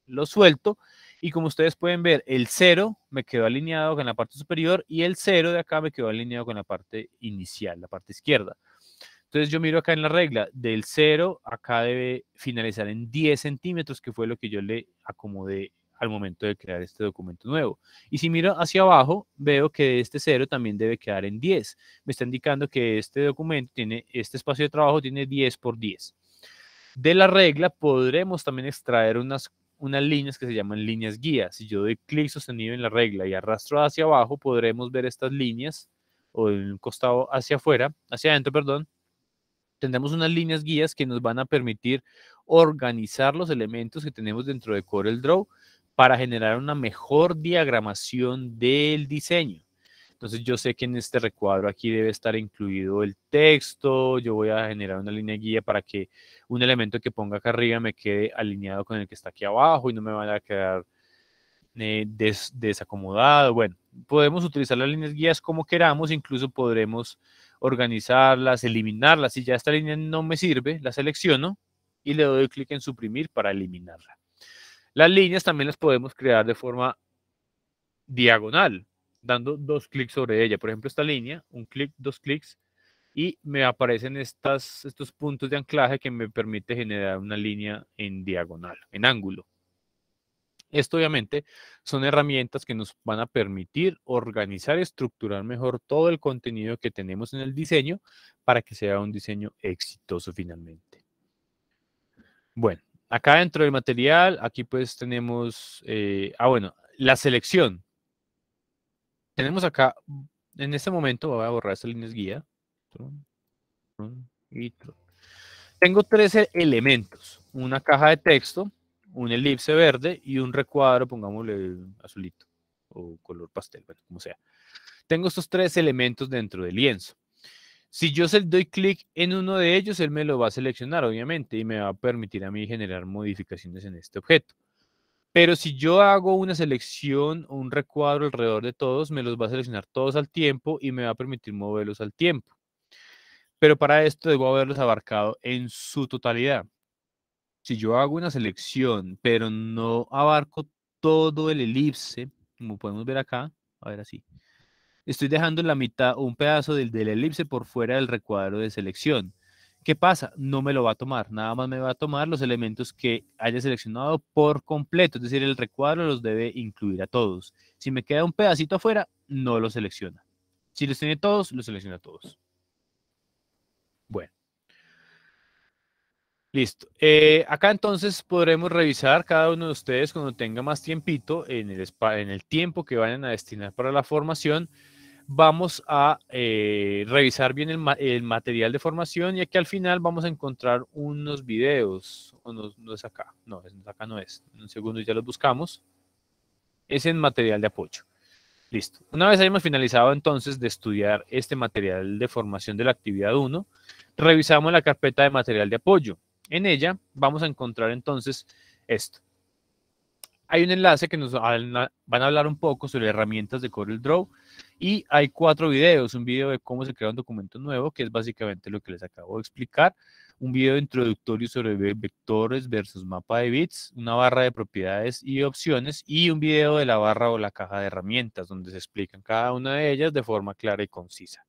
Lo suelto y como ustedes pueden ver, el cero me quedó alineado con la parte superior y el cero de acá me quedó alineado con la parte inicial, la parte izquierda. Entonces yo miro acá en la regla, del 0 acá debe finalizar en 10 centímetros, que fue lo que yo le acomodé al momento de crear este documento nuevo. Y si miro hacia abajo, veo que este 0 también debe quedar en 10. Me está indicando que este documento tiene, este espacio de trabajo tiene 10 por 10. De la regla podremos también extraer unas, unas líneas que se llaman líneas guía. Si yo doy clic sostenido en la regla y arrastro hacia abajo, podremos ver estas líneas o en un costado hacia afuera, hacia adentro, perdón, tendremos unas líneas guías que nos van a permitir organizar los elementos que tenemos dentro de CorelDRAW para generar una mejor diagramación del diseño. Entonces yo sé que en este recuadro aquí debe estar incluido el texto, yo voy a generar una línea guía para que un elemento que ponga acá arriba me quede alineado con el que está aquí abajo y no me vaya a quedar eh, desacomodado. Bueno, podemos utilizar las líneas guías como queramos, incluso podremos organizarlas, eliminarlas. Si ya esta línea no me sirve, la selecciono y le doy clic en suprimir para eliminarla. Las líneas también las podemos crear de forma diagonal, dando dos clics sobre ella. Por ejemplo, esta línea, un clic, dos clics, y me aparecen estos puntos de anclaje que me permite generar una línea en diagonal, en ángulo. Esto obviamente son herramientas que nos van a permitir organizar y estructurar mejor todo el contenido que tenemos en el diseño para que sea un diseño exitoso finalmente. Bueno, acá dentro del material, aquí pues tenemos, eh, ah bueno, la selección. Tenemos acá, en este momento voy a borrar estas líneas guía. Tengo 13 e-, elementos, una caja de texto, un elipse verde y un recuadro, pongámosle azulito o color pastel, bueno, como sea. Tengo estos tres elementos dentro del lienzo. Si yo doy clic en uno de ellos, él me lo va a seleccionar, obviamente, y me va a permitir a mí generar modificaciones en este objeto. Pero si yo hago una selección un recuadro alrededor de todos, me los va a seleccionar todos al tiempo y me va a permitir moverlos al tiempo. Pero para esto debo haberlos abarcado en su totalidad si yo hago una selección, pero no abarco todo el elipse, como podemos ver acá, a ver así, estoy dejando la mitad un pedazo del, del elipse por fuera del recuadro de selección. ¿Qué pasa? No me lo va a tomar, nada más me va a tomar los elementos que haya seleccionado por completo, es decir, el recuadro los debe incluir a todos. Si me queda un pedacito afuera, no lo selecciona. Si los tiene todos, los selecciona a todos. Listo. Eh, acá entonces podremos revisar cada uno de ustedes cuando tenga más tiempito, en el, en el tiempo que vayan a destinar para la formación, vamos a eh, revisar bien el, material de formación y aquí al final vamos a encontrar unos videos, no, es acá, no, acá no es, un segundo ya los buscamos, es en material de apoyo. Listo. Una vez hayamos finalizado entonces de estudiar este material de formación de la actividad 1, revisamos la carpeta de material de apoyo. En ella vamos a encontrar entonces esto. Hay un enlace que nos van a hablar un poco sobre herramientas de CorelDRAW y hay cuatro videos, un video de cómo se crea un documento nuevo, que es básicamente lo que les acabo de explicar, un video introductorio sobre vectores versus mapa de bits, una barra de propiedades y opciones y un video de la barra o la caja de herramientas donde se explican cada una de ellas de forma clara y concisa.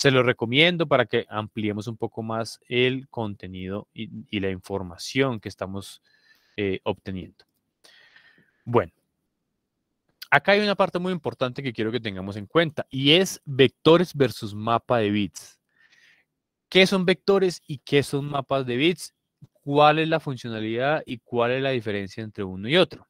Se lo recomiendo para que ampliemos un poco más el contenido y, la información que estamos eh, obteniendo. Bueno, acá hay una parte muy importante que quiero que tengamos en cuenta y es vectores versus mapa de bits. ¿Qué son vectores y qué son mapas de bits? ¿Cuál es la funcionalidad y cuál es la diferencia entre uno y otro?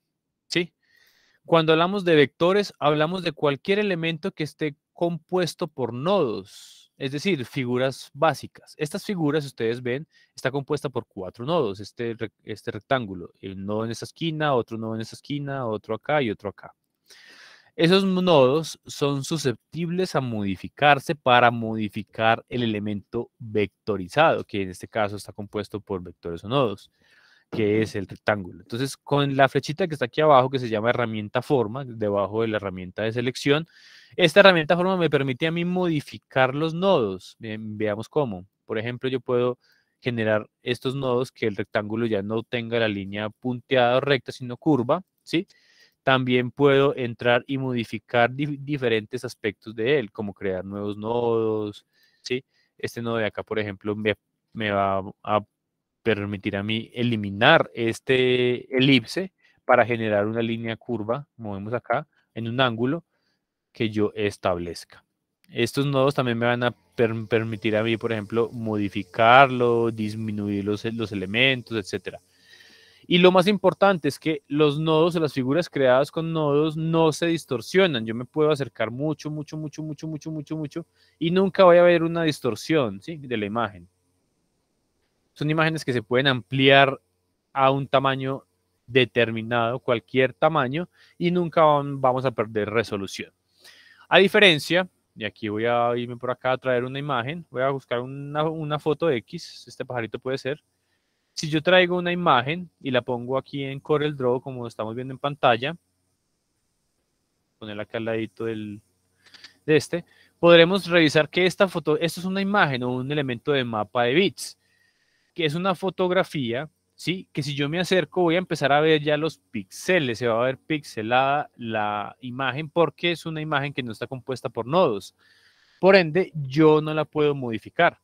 Cuando hablamos de vectores, hablamos de cualquier elemento que esté compuesto por nodos, es decir, figuras básicas. Estas figuras, ustedes ven, está compuesta por cuatro nodos, este, este rectángulo. Un nodo en esta esquina, otro nodo en esta esquina, otro acá y otro acá. Esos nodos son susceptibles a modificarse para modificar el elemento vectorizado, que en este caso está compuesto por vectores o nodos que es el rectángulo. Entonces, con la flechita que está aquí abajo, que se llama herramienta forma, debajo de la herramienta de selección, esta herramienta forma me permite a mí modificar los nodos. veamos cómo. Por ejemplo, yo puedo generar estos nodos que el rectángulo ya no tenga la línea punteada o recta, sino curva, ¿sí? También puedo entrar y modificar diferentes aspectos de él, como crear nuevos nodos, ¿sí? Este nodo de acá, por ejemplo, me, me va a Permitir a mí eliminar este elipse para generar una línea curva, movemos acá, en un ángulo que yo establezca. Estos nodos también me van a permitir a mí, por ejemplo, modificarlo, disminuir los, los elementos, etc. Y lo más importante es que los nodos o las figuras creadas con nodos no se distorsionan. Yo me puedo acercar mucho, mucho, mucho, mucho, mucho, mucho, mucho y nunca voy a ver una distorsión ¿sí? de la imagen son imágenes que se pueden ampliar a un tamaño determinado, cualquier tamaño, y nunca vamos a perder resolución. A diferencia, y aquí voy a irme por acá a traer una imagen, voy a buscar una, foto X, este pajarito puede ser. Si yo traigo una imagen y la pongo aquí en CorelDRAW, como estamos viendo en pantalla, ponerla acá al ladito de este, podremos revisar que esta foto, esto es una imagen o un elemento de mapa de bits que es una fotografía, ¿sí? Que si yo me acerco voy a empezar a ver ya los píxeles, se va a ver pixelada la imagen porque es una imagen que no está compuesta por nodos. Por ende, yo no la puedo modificar.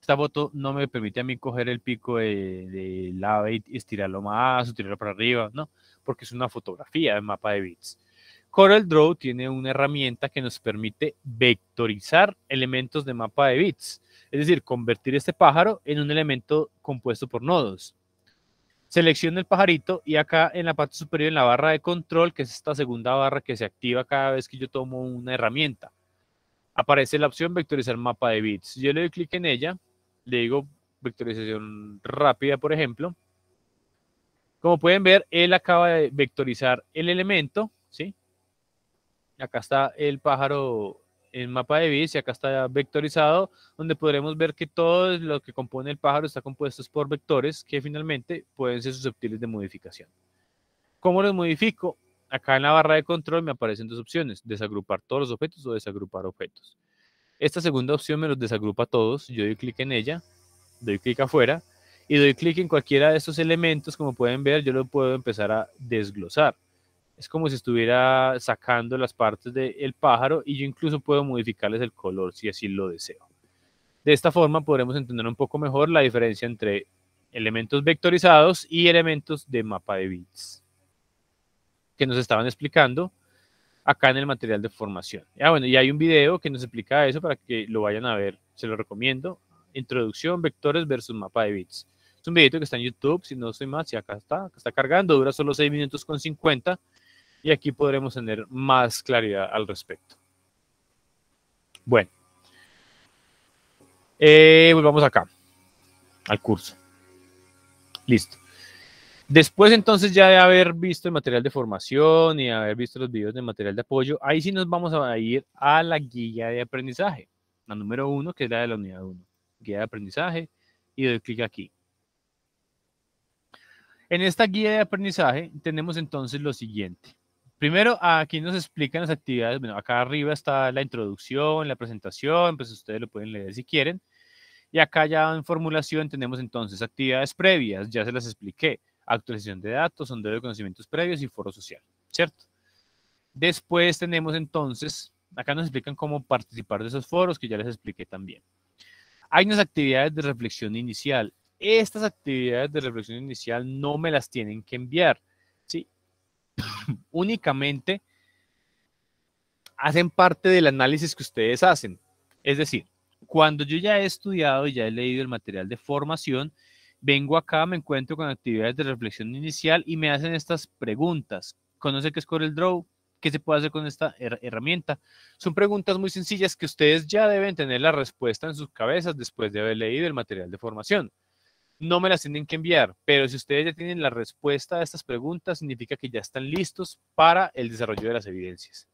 Esta foto no me permite a mí coger el pico de, ave y estirarlo más o tirarlo para arriba, ¿no? Porque es una fotografía de mapa de bits. CorelDRAW tiene una herramienta que nos permite vectorizar elementos de mapa de bits, es decir, convertir este pájaro en un elemento compuesto por nodos. Selecciono el pajarito y acá en la parte superior en la barra de control, que es esta segunda barra que se activa cada vez que yo tomo una herramienta, aparece la opción vectorizar mapa de bits. Yo le doy clic en ella, le digo vectorización rápida, por ejemplo. Como pueden ver, él acaba de vectorizar el elemento Acá está el pájaro en mapa de bits y acá está vectorizado, donde podremos ver que todo lo que compone el pájaro está compuesto por vectores que finalmente pueden ser susceptibles de modificación. ¿Cómo los modifico? Acá en la barra de control me aparecen dos opciones, desagrupar todos los objetos o desagrupar objetos. Esta segunda opción me los desagrupa todos, yo doy clic en ella, doy clic afuera y doy clic en cualquiera de estos elementos, como pueden ver, yo lo puedo empezar a desglosar es como si estuviera sacando las partes del pájaro y yo incluso puedo modificarles el color si así lo deseo. De esta forma podremos entender un poco mejor la diferencia entre elementos vectorizados y elementos de mapa de bits que nos estaban explicando acá en el material de formación. Ah, bueno, y hay un video que nos explica eso para que lo vayan a ver. Se lo recomiendo. Introducción, vectores versus mapa de bits. Es un video que está en YouTube, si no soy más, si acá está, está cargando, dura solo 6 minutos con 50 y aquí podremos tener más claridad al respecto. Bueno, volvamos eh, pues acá, al curso. Listo. Después entonces ya de haber visto el material de formación y haber visto los videos de material de apoyo, ahí sí nos vamos a ir a la guía de aprendizaje, la número uno, que es la de la unidad 1, guía de aprendizaje, y doy clic aquí. En esta guía de aprendizaje tenemos entonces lo siguiente. Primero, aquí nos explican las actividades. Bueno, acá arriba está la introducción, la presentación, pues ustedes lo pueden leer si quieren. Y acá ya en formulación tenemos entonces actividades previas, ya se las expliqué. Actualización de datos, sondeo de conocimientos previos y foro social, ¿cierto? Después tenemos entonces, acá nos explican cómo participar de esos foros que ya les expliqué también. Hay unas actividades de reflexión inicial. Estas actividades de reflexión inicial no me las tienen que enviar (laughs) únicamente hacen parte del análisis que ustedes hacen. Es decir, cuando yo ya he estudiado y ya he leído el material de formación, vengo acá, me encuentro con actividades de reflexión inicial y me hacen estas preguntas. ¿Conoce qué es CorelDRAW? ¿Qué se puede hacer con esta herramienta? Son preguntas muy sencillas que ustedes ya deben tener la respuesta en sus cabezas después de haber leído el material de formación no me las tienen que enviar, pero si ustedes ya tienen la respuesta a estas preguntas, significa que ya están listos para el desarrollo de las evidencias.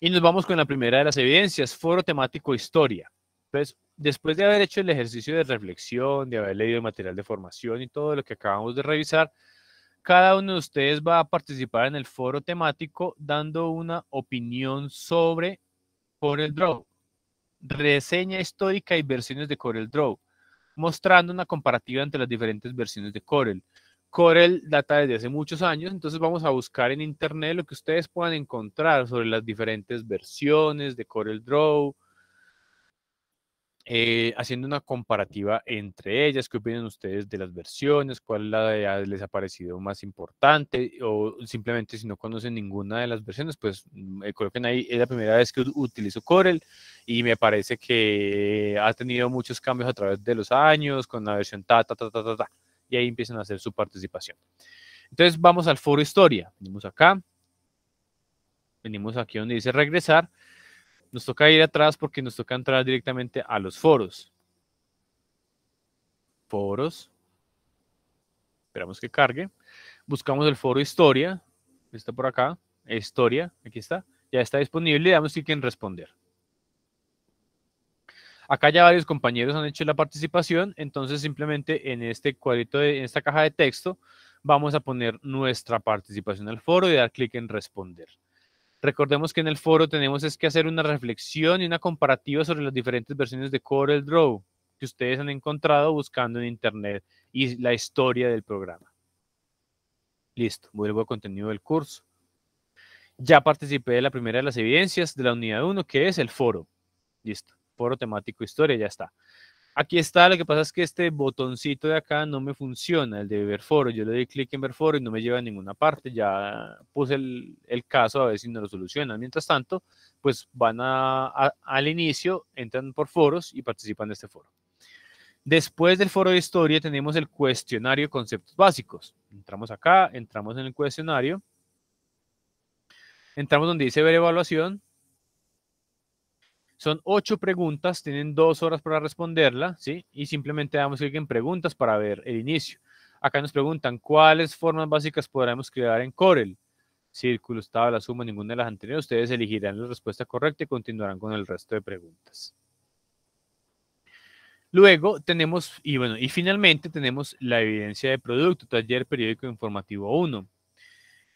Y nos vamos con la primera de las evidencias, foro temático historia. Entonces, después de haber hecho el ejercicio de reflexión, de haber leído el material de formación y todo lo que acabamos de revisar, cada uno de ustedes va a participar en el foro temático dando una opinión sobre CorelDRAW, reseña histórica y versiones de CorelDRAW mostrando una comparativa entre las diferentes versiones de Corel. Corel data desde hace muchos años, entonces vamos a buscar en internet lo que ustedes puedan encontrar sobre las diferentes versiones de Corel Draw, eh, haciendo una comparativa entre ellas. ¿Qué opinan ustedes de las versiones? ¿Cuál la ah, les ha parecido más importante? O simplemente si no conocen ninguna de las versiones, pues mm, me coloquen ahí. Es la primera vez que utilizo Corel y me parece que ha tenido muchos cambios a través de los años con la versión ta, ta, ta, ta, ta, ta. Y ahí empiezan a hacer su participación. Entonces vamos al foro historia. Venimos acá. Venimos aquí donde dice regresar nos toca ir atrás porque nos toca entrar directamente a los foros. Foros. Esperamos que cargue. Buscamos el foro historia. Está por acá. Historia. Aquí está. Ya está disponible. Damos clic en responder. Acá ya varios compañeros han hecho la participación, entonces simplemente en este cuadrito, de, en esta caja de texto, vamos a poner nuestra participación al foro y dar clic en responder. Recordemos que en el foro tenemos es que hacer una reflexión y una comparativa sobre las diferentes versiones de Draw que ustedes han encontrado buscando en internet y la historia del programa. Listo, vuelvo al contenido del curso. Ya participé de la primera de las evidencias de la unidad 1, que es el foro. Listo, foro temático historia, ya está. Aquí está, lo que pasa es que este botoncito de acá no me funciona, el de ver foro. Yo le doy clic en ver foro y no me lleva a ninguna parte. Ya puse el, caso a ver si no lo solucionan. Mientras tanto, pues van al inicio, entran por foros y participan de este foro. Después del foro de historia tenemos el cuestionario conceptos básicos. Entramos acá, entramos en el cuestionario. Entramos donde dice ver evaluación son ocho preguntas, tienen dos horas para responderla, ¿sí? Y simplemente damos clic en preguntas para ver el inicio. Acá nos preguntan cuáles formas básicas podremos crear en Corel. Círculos, tabla, suma, ninguna de las anteriores. Ustedes elegirán la respuesta correcta y continuarán con el resto de preguntas. Luego tenemos, y bueno, y finalmente tenemos la evidencia de producto, taller periódico informativo 1.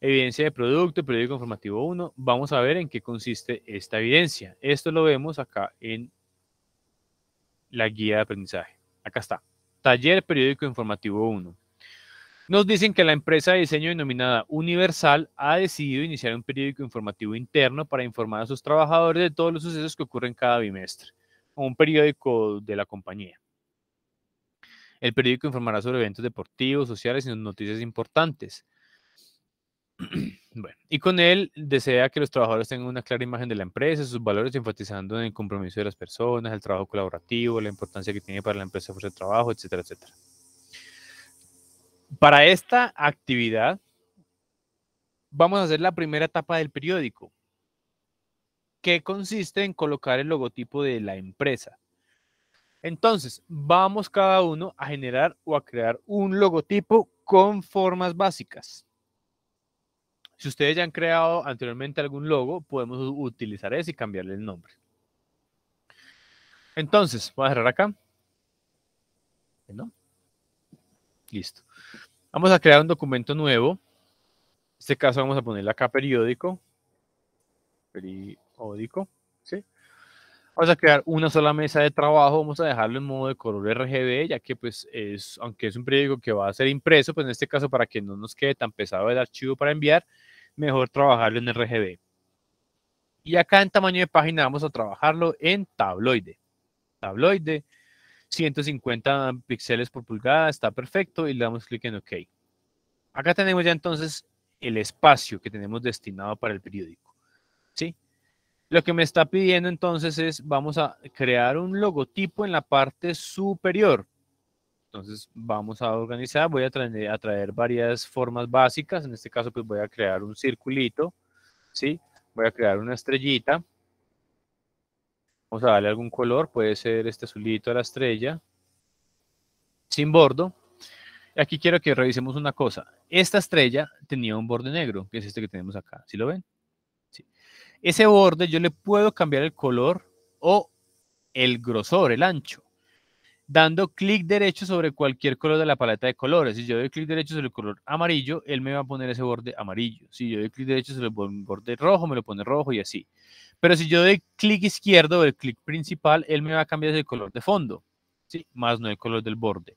Evidencia de producto, periódico informativo 1. Vamos a ver en qué consiste esta evidencia. Esto lo vemos acá en la guía de aprendizaje. Acá está. Taller periódico informativo 1. Nos dicen que la empresa de diseño denominada Universal ha decidido iniciar un periódico informativo interno para informar a sus trabajadores de todos los sucesos que ocurren cada bimestre, un periódico de la compañía. El periódico informará sobre eventos deportivos, sociales y noticias importantes. (clears throat) Bueno, y con él desea que los trabajadores tengan una clara imagen de la empresa, sus valores, enfatizando en el compromiso de las personas, el trabajo colaborativo, la importancia que tiene para la empresa fuerza de trabajo, etcétera, etcétera. Para esta actividad, vamos a hacer la primera etapa del periódico, que consiste en colocar el logotipo de la empresa. Entonces, vamos cada uno a generar o a crear un logotipo con formas básicas. Si ustedes ya han creado anteriormente algún logo, podemos utilizar ese y cambiarle el nombre. Entonces, voy a cerrar acá. ¿No? Listo. Vamos a crear un documento nuevo. En este caso vamos a ponerle acá periódico. Periódico. ¿sí? Vamos a crear una sola mesa de trabajo, vamos a dejarlo en modo de color RGB, ya que pues es, aunque es un periódico que va a ser impreso, pues en este caso para que no nos quede tan pesado el archivo para enviar, mejor trabajarlo en RGB. Y acá en tamaño de página vamos a trabajarlo en tabloide. Tabloide, 150 píxeles por pulgada, está perfecto y le damos clic en OK. Acá tenemos ya entonces el espacio que tenemos destinado para el periódico. ¿Sí? Lo que me está pidiendo entonces es, vamos a crear un logotipo en la parte superior. Entonces vamos a organizar, voy a traer, varias formas básicas. En este caso, pues voy a crear un circulito, ¿sí? Voy a crear una estrellita. Vamos a darle algún color, puede ser este azulito a la estrella. Sin bordo. Aquí quiero que revisemos una cosa. Esta estrella tenía un borde negro, que es este que tenemos acá. ¿Sí lo ven? Sí. Ese borde yo le puedo cambiar el color o el grosor, el ancho, dando clic derecho sobre cualquier color de la paleta de colores. Si yo doy clic derecho sobre el color amarillo, él me va a poner ese borde amarillo. Si yo doy clic derecho sobre el borde rojo, me lo pone rojo y así. Pero si yo doy clic izquierdo o el clic principal, él me va a cambiar el color de fondo, ¿sí? más no el color del borde.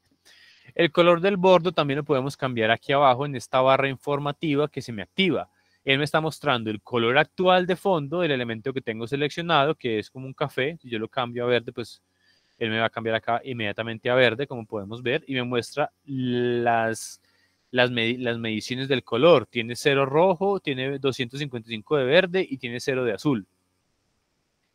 El color del borde también lo podemos cambiar aquí abajo en esta barra informativa que se me activa él me está mostrando el color actual de fondo del elemento que tengo seleccionado, que es como un café. Si yo lo cambio a verde, pues él me va a cambiar acá inmediatamente a verde, como podemos ver, y me muestra las, las, las mediciones del color. Tiene cero rojo, tiene 255 de verde y tiene cero de azul.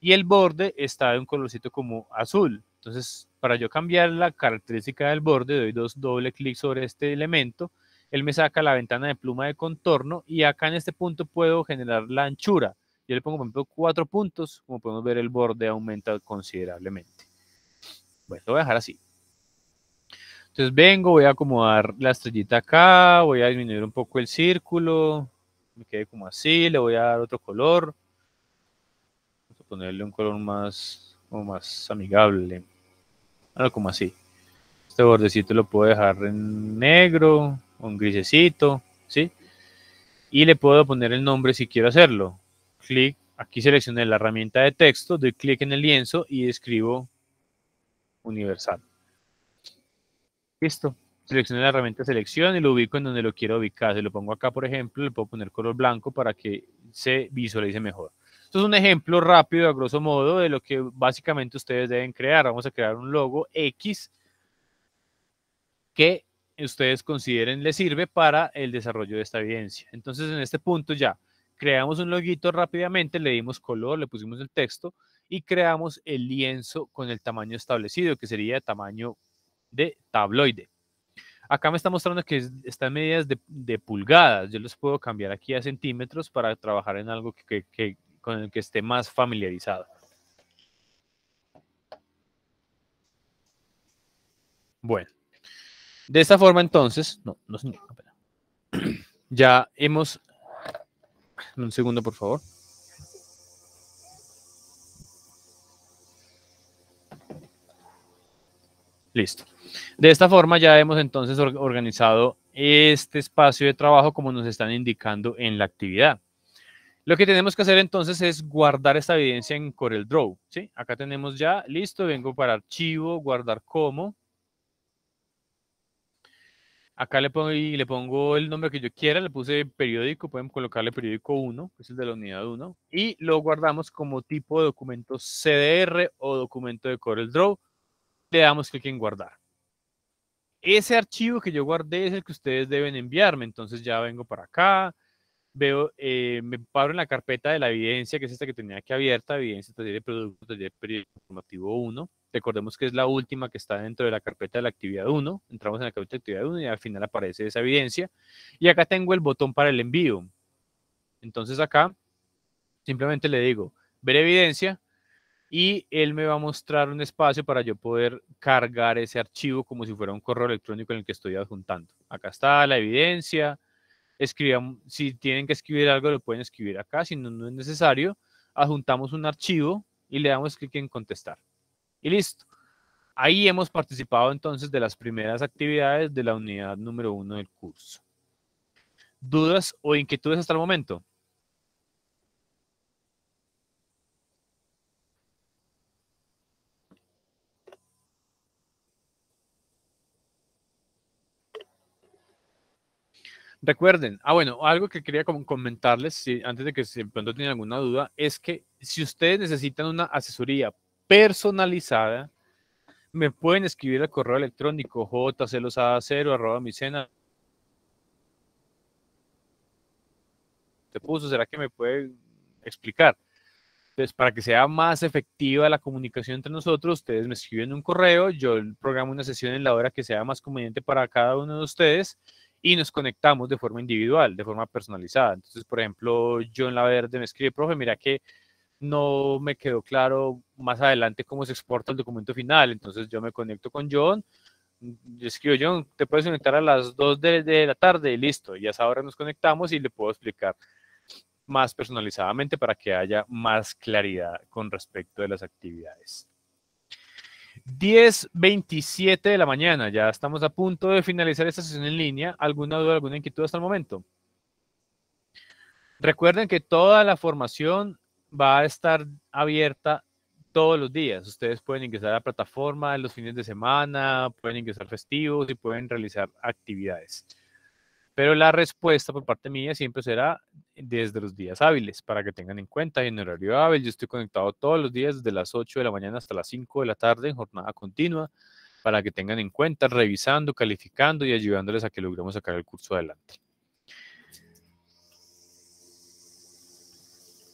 Y el borde está de un colorcito como azul. Entonces, para yo cambiar la característica del borde, doy dos doble clic sobre este elemento él me saca la ventana de pluma de contorno y acá en este punto puedo generar la anchura. Yo le pongo, por ejemplo, cuatro puntos, como podemos ver el borde aumenta considerablemente. Bueno, lo voy a dejar así. Entonces vengo, voy a acomodar la estrellita acá, voy a disminuir un poco el círculo, me quede como así, le voy a dar otro color. Vamos a ponerle un color más, más amigable, ahora como así. Este bordecito lo puedo dejar en negro, un grisecito, ¿sí? Y le puedo poner el nombre si quiero hacerlo. Clic, aquí seleccioné la herramienta de texto, doy clic en el lienzo y escribo universal. Listo. Seleccioné la herramienta selección y lo ubico en donde lo quiero ubicar. Si lo pongo acá, por ejemplo, le puedo poner color blanco para que se visualice mejor. Esto es un ejemplo rápido, a grosso modo, de lo que básicamente ustedes deben crear. Vamos a crear un logo X que ustedes consideren le sirve para el desarrollo de esta evidencia. Entonces, en este punto ya creamos un loguito rápidamente, le dimos color, le pusimos el texto y creamos el lienzo con el tamaño establecido, que sería tamaño de tabloide. Acá me está mostrando que están medidas de, pulgadas. Yo los puedo cambiar aquí a centímetros para trabajar en algo que, con el que esté más familiarizado. Bueno, de esta forma, entonces, no, no, (clears throat) ya hemos, un segundo, por favor. Listo. De esta forma ya hemos entonces organizado este espacio de trabajo como nos están indicando en la actividad. Lo que tenemos que hacer entonces es guardar esta evidencia en CorelDRAW. ¿sí? Acá tenemos ya, listo, vengo para archivo, guardar como. Acá le pongo, y le pongo el nombre que yo quiera, le puse periódico, podemos colocarle periódico 1, que pues, es el de la unidad 1, y lo guardamos como tipo de documento CDR o documento de CorelDRAW. Le damos clic en guardar. Ese archivo que yo guardé es el que ustedes deben enviarme, entonces ya vengo para acá, veo, eh, me paro en la carpeta de la evidencia, que es esta que tenía aquí abierta, evidencia, taller de productos, taller periódico informativo 1. Recordemos que es la última que está dentro de la carpeta de la actividad 1. Entramos en la carpeta de actividad 1 y al final aparece esa evidencia. Y acá tengo el botón para el envío. Entonces acá simplemente le digo ver evidencia y él me va a mostrar un espacio para yo poder cargar ese archivo como si fuera un correo electrónico en el que estoy adjuntando. Acá está la evidencia, escriban, si tienen que escribir algo, lo pueden escribir acá, si no, no es necesario, adjuntamos un archivo y le damos clic en contestar. Y listo. Ahí hemos participado entonces de las primeras actividades de la unidad número uno del curso. ¿Dudas o inquietudes hasta el momento? Recuerden, ah, bueno, algo que quería comentarles antes de que si pronto tienen alguna duda es que si ustedes necesitan una asesoría personalizada, me pueden escribir al correo electrónico jcelosada0 arroba micena. Te puso, ¿será que me puede explicar? Entonces, para que sea más efectiva la comunicación entre nosotros, ustedes me escriben un correo, yo programo una sesión en la hora que sea más conveniente para cada uno de ustedes y nos conectamos de forma individual, de forma personalizada. Entonces, por ejemplo, yo en la verde me escribe, profe, mira que no me quedó claro más adelante cómo se exporta el documento final. Entonces yo me conecto con John, Le escribo John, te puedes conectar a las 2 de, la tarde listo. Y a esa hora nos conectamos y le puedo explicar más personalizadamente para que haya más claridad con respecto de las actividades. 10.27 de la mañana, ya estamos a punto de finalizar esta sesión en línea. ¿Alguna duda, alguna inquietud hasta el momento? Recuerden que toda la formación va a estar abierta todos los días. Ustedes pueden ingresar a la plataforma en los fines de semana, pueden ingresar festivos y pueden realizar actividades. Pero la respuesta por parte mía siempre será desde los días hábiles, para que tengan en cuenta, en horario hábil, yo estoy conectado todos los días desde las 8 de la mañana hasta las 5 de la tarde en jornada continua, para que tengan en cuenta, revisando, calificando y ayudándoles a que logremos sacar el curso adelante.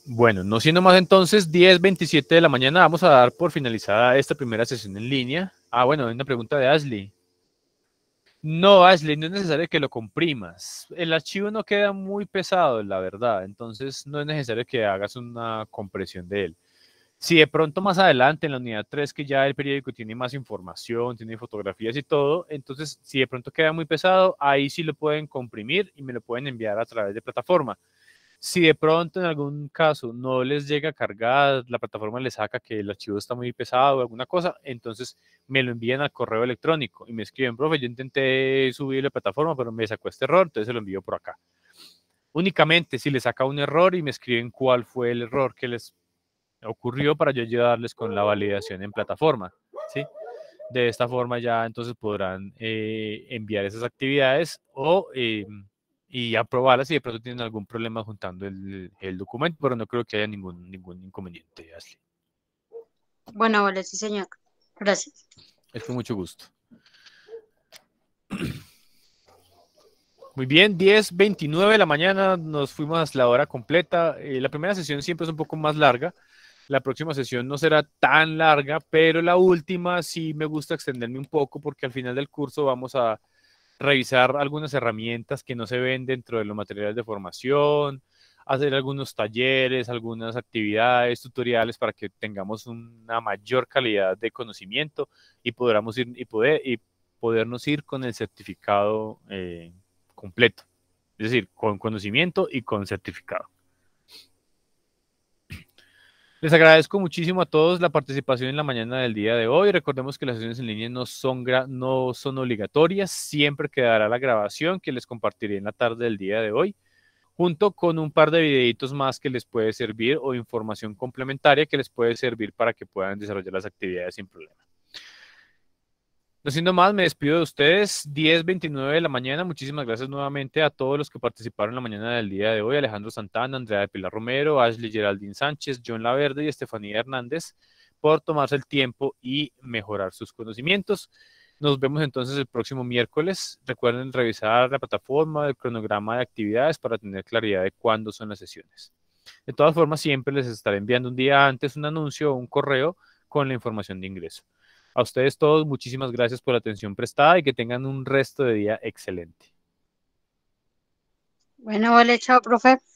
Bueno, no siendo más entonces, 10.27 de la mañana vamos a dar por finalizada esta primera sesión en línea. Ah, bueno, hay una pregunta de Ashley. No, Ashley, no es necesario que lo comprimas. El archivo no queda muy pesado, la verdad. Entonces, no es necesario que hagas una compresión de él. Si de pronto más adelante en la unidad 3, que ya el periódico tiene más información, tiene fotografías y todo, entonces si de pronto queda muy pesado, ahí sí lo pueden comprimir y me lo pueden enviar a través de plataforma. Si de pronto en algún caso no les llega a cargar, la plataforma les saca que el archivo está muy pesado o alguna cosa, entonces me lo envían al correo electrónico y me escriben, profe, yo intenté subir la plataforma, pero me sacó este error, entonces se lo envío por acá. Únicamente si les saca un error y me escriben cuál fue el error que les ocurrió para yo ayudarles con la validación en plataforma, ¿sí? De esta forma ya entonces podrán eh, enviar esas actividades o em, y aprobarla si de pronto tienen algún problema juntando el, el documento, pero no creo que haya ningún, ningún inconveniente, Ashley. Bueno, vale, sí, señor. Gracias. Es con mucho gusto. (clears throat) Muy bien, 10.29 de la mañana nos fuimos a la hora completa. Eh, la primera sesión siempre es un poco más larga. La próxima sesión no será tan larga, pero la última sí me gusta extenderme un poco porque al final del curso vamos a revisar algunas herramientas que no se ven dentro de los materiales de formación, hacer algunos talleres, algunas actividades, tutoriales para que tengamos una mayor calidad de conocimiento y podamos ir y poder y podernos ir con el certificado eh, completo, es decir, con conocimiento y con certificado. Les agradezco muchísimo a todos la participación en la mañana del día de hoy. Recordemos que las sesiones en línea no son, no son obligatorias. Siempre quedará la grabación que les compartiré en la tarde del día de hoy, junto con un par de videitos más que les puede servir o información complementaria que les puede servir para que puedan desarrollar las actividades sin problemas. No siendo más, me despido de ustedes. 10.29 de la mañana. Muchísimas gracias nuevamente a todos los que participaron en la mañana del día de hoy. Alejandro Santana, Andrea de Pilar Romero, Ashley Geraldín Sánchez, John Laverde y Estefanía Hernández por tomarse el tiempo y mejorar sus conocimientos. Nos vemos entonces el próximo miércoles. Recuerden revisar la plataforma, el cronograma de actividades para tener claridad de cuándo son las sesiones. De todas formas, siempre les estaré enviando un día antes un anuncio o un correo con la información de ingreso. A ustedes todos, muchísimas gracias por la atención prestada y que tengan un resto de día excelente. Bueno, vale, chao, profe.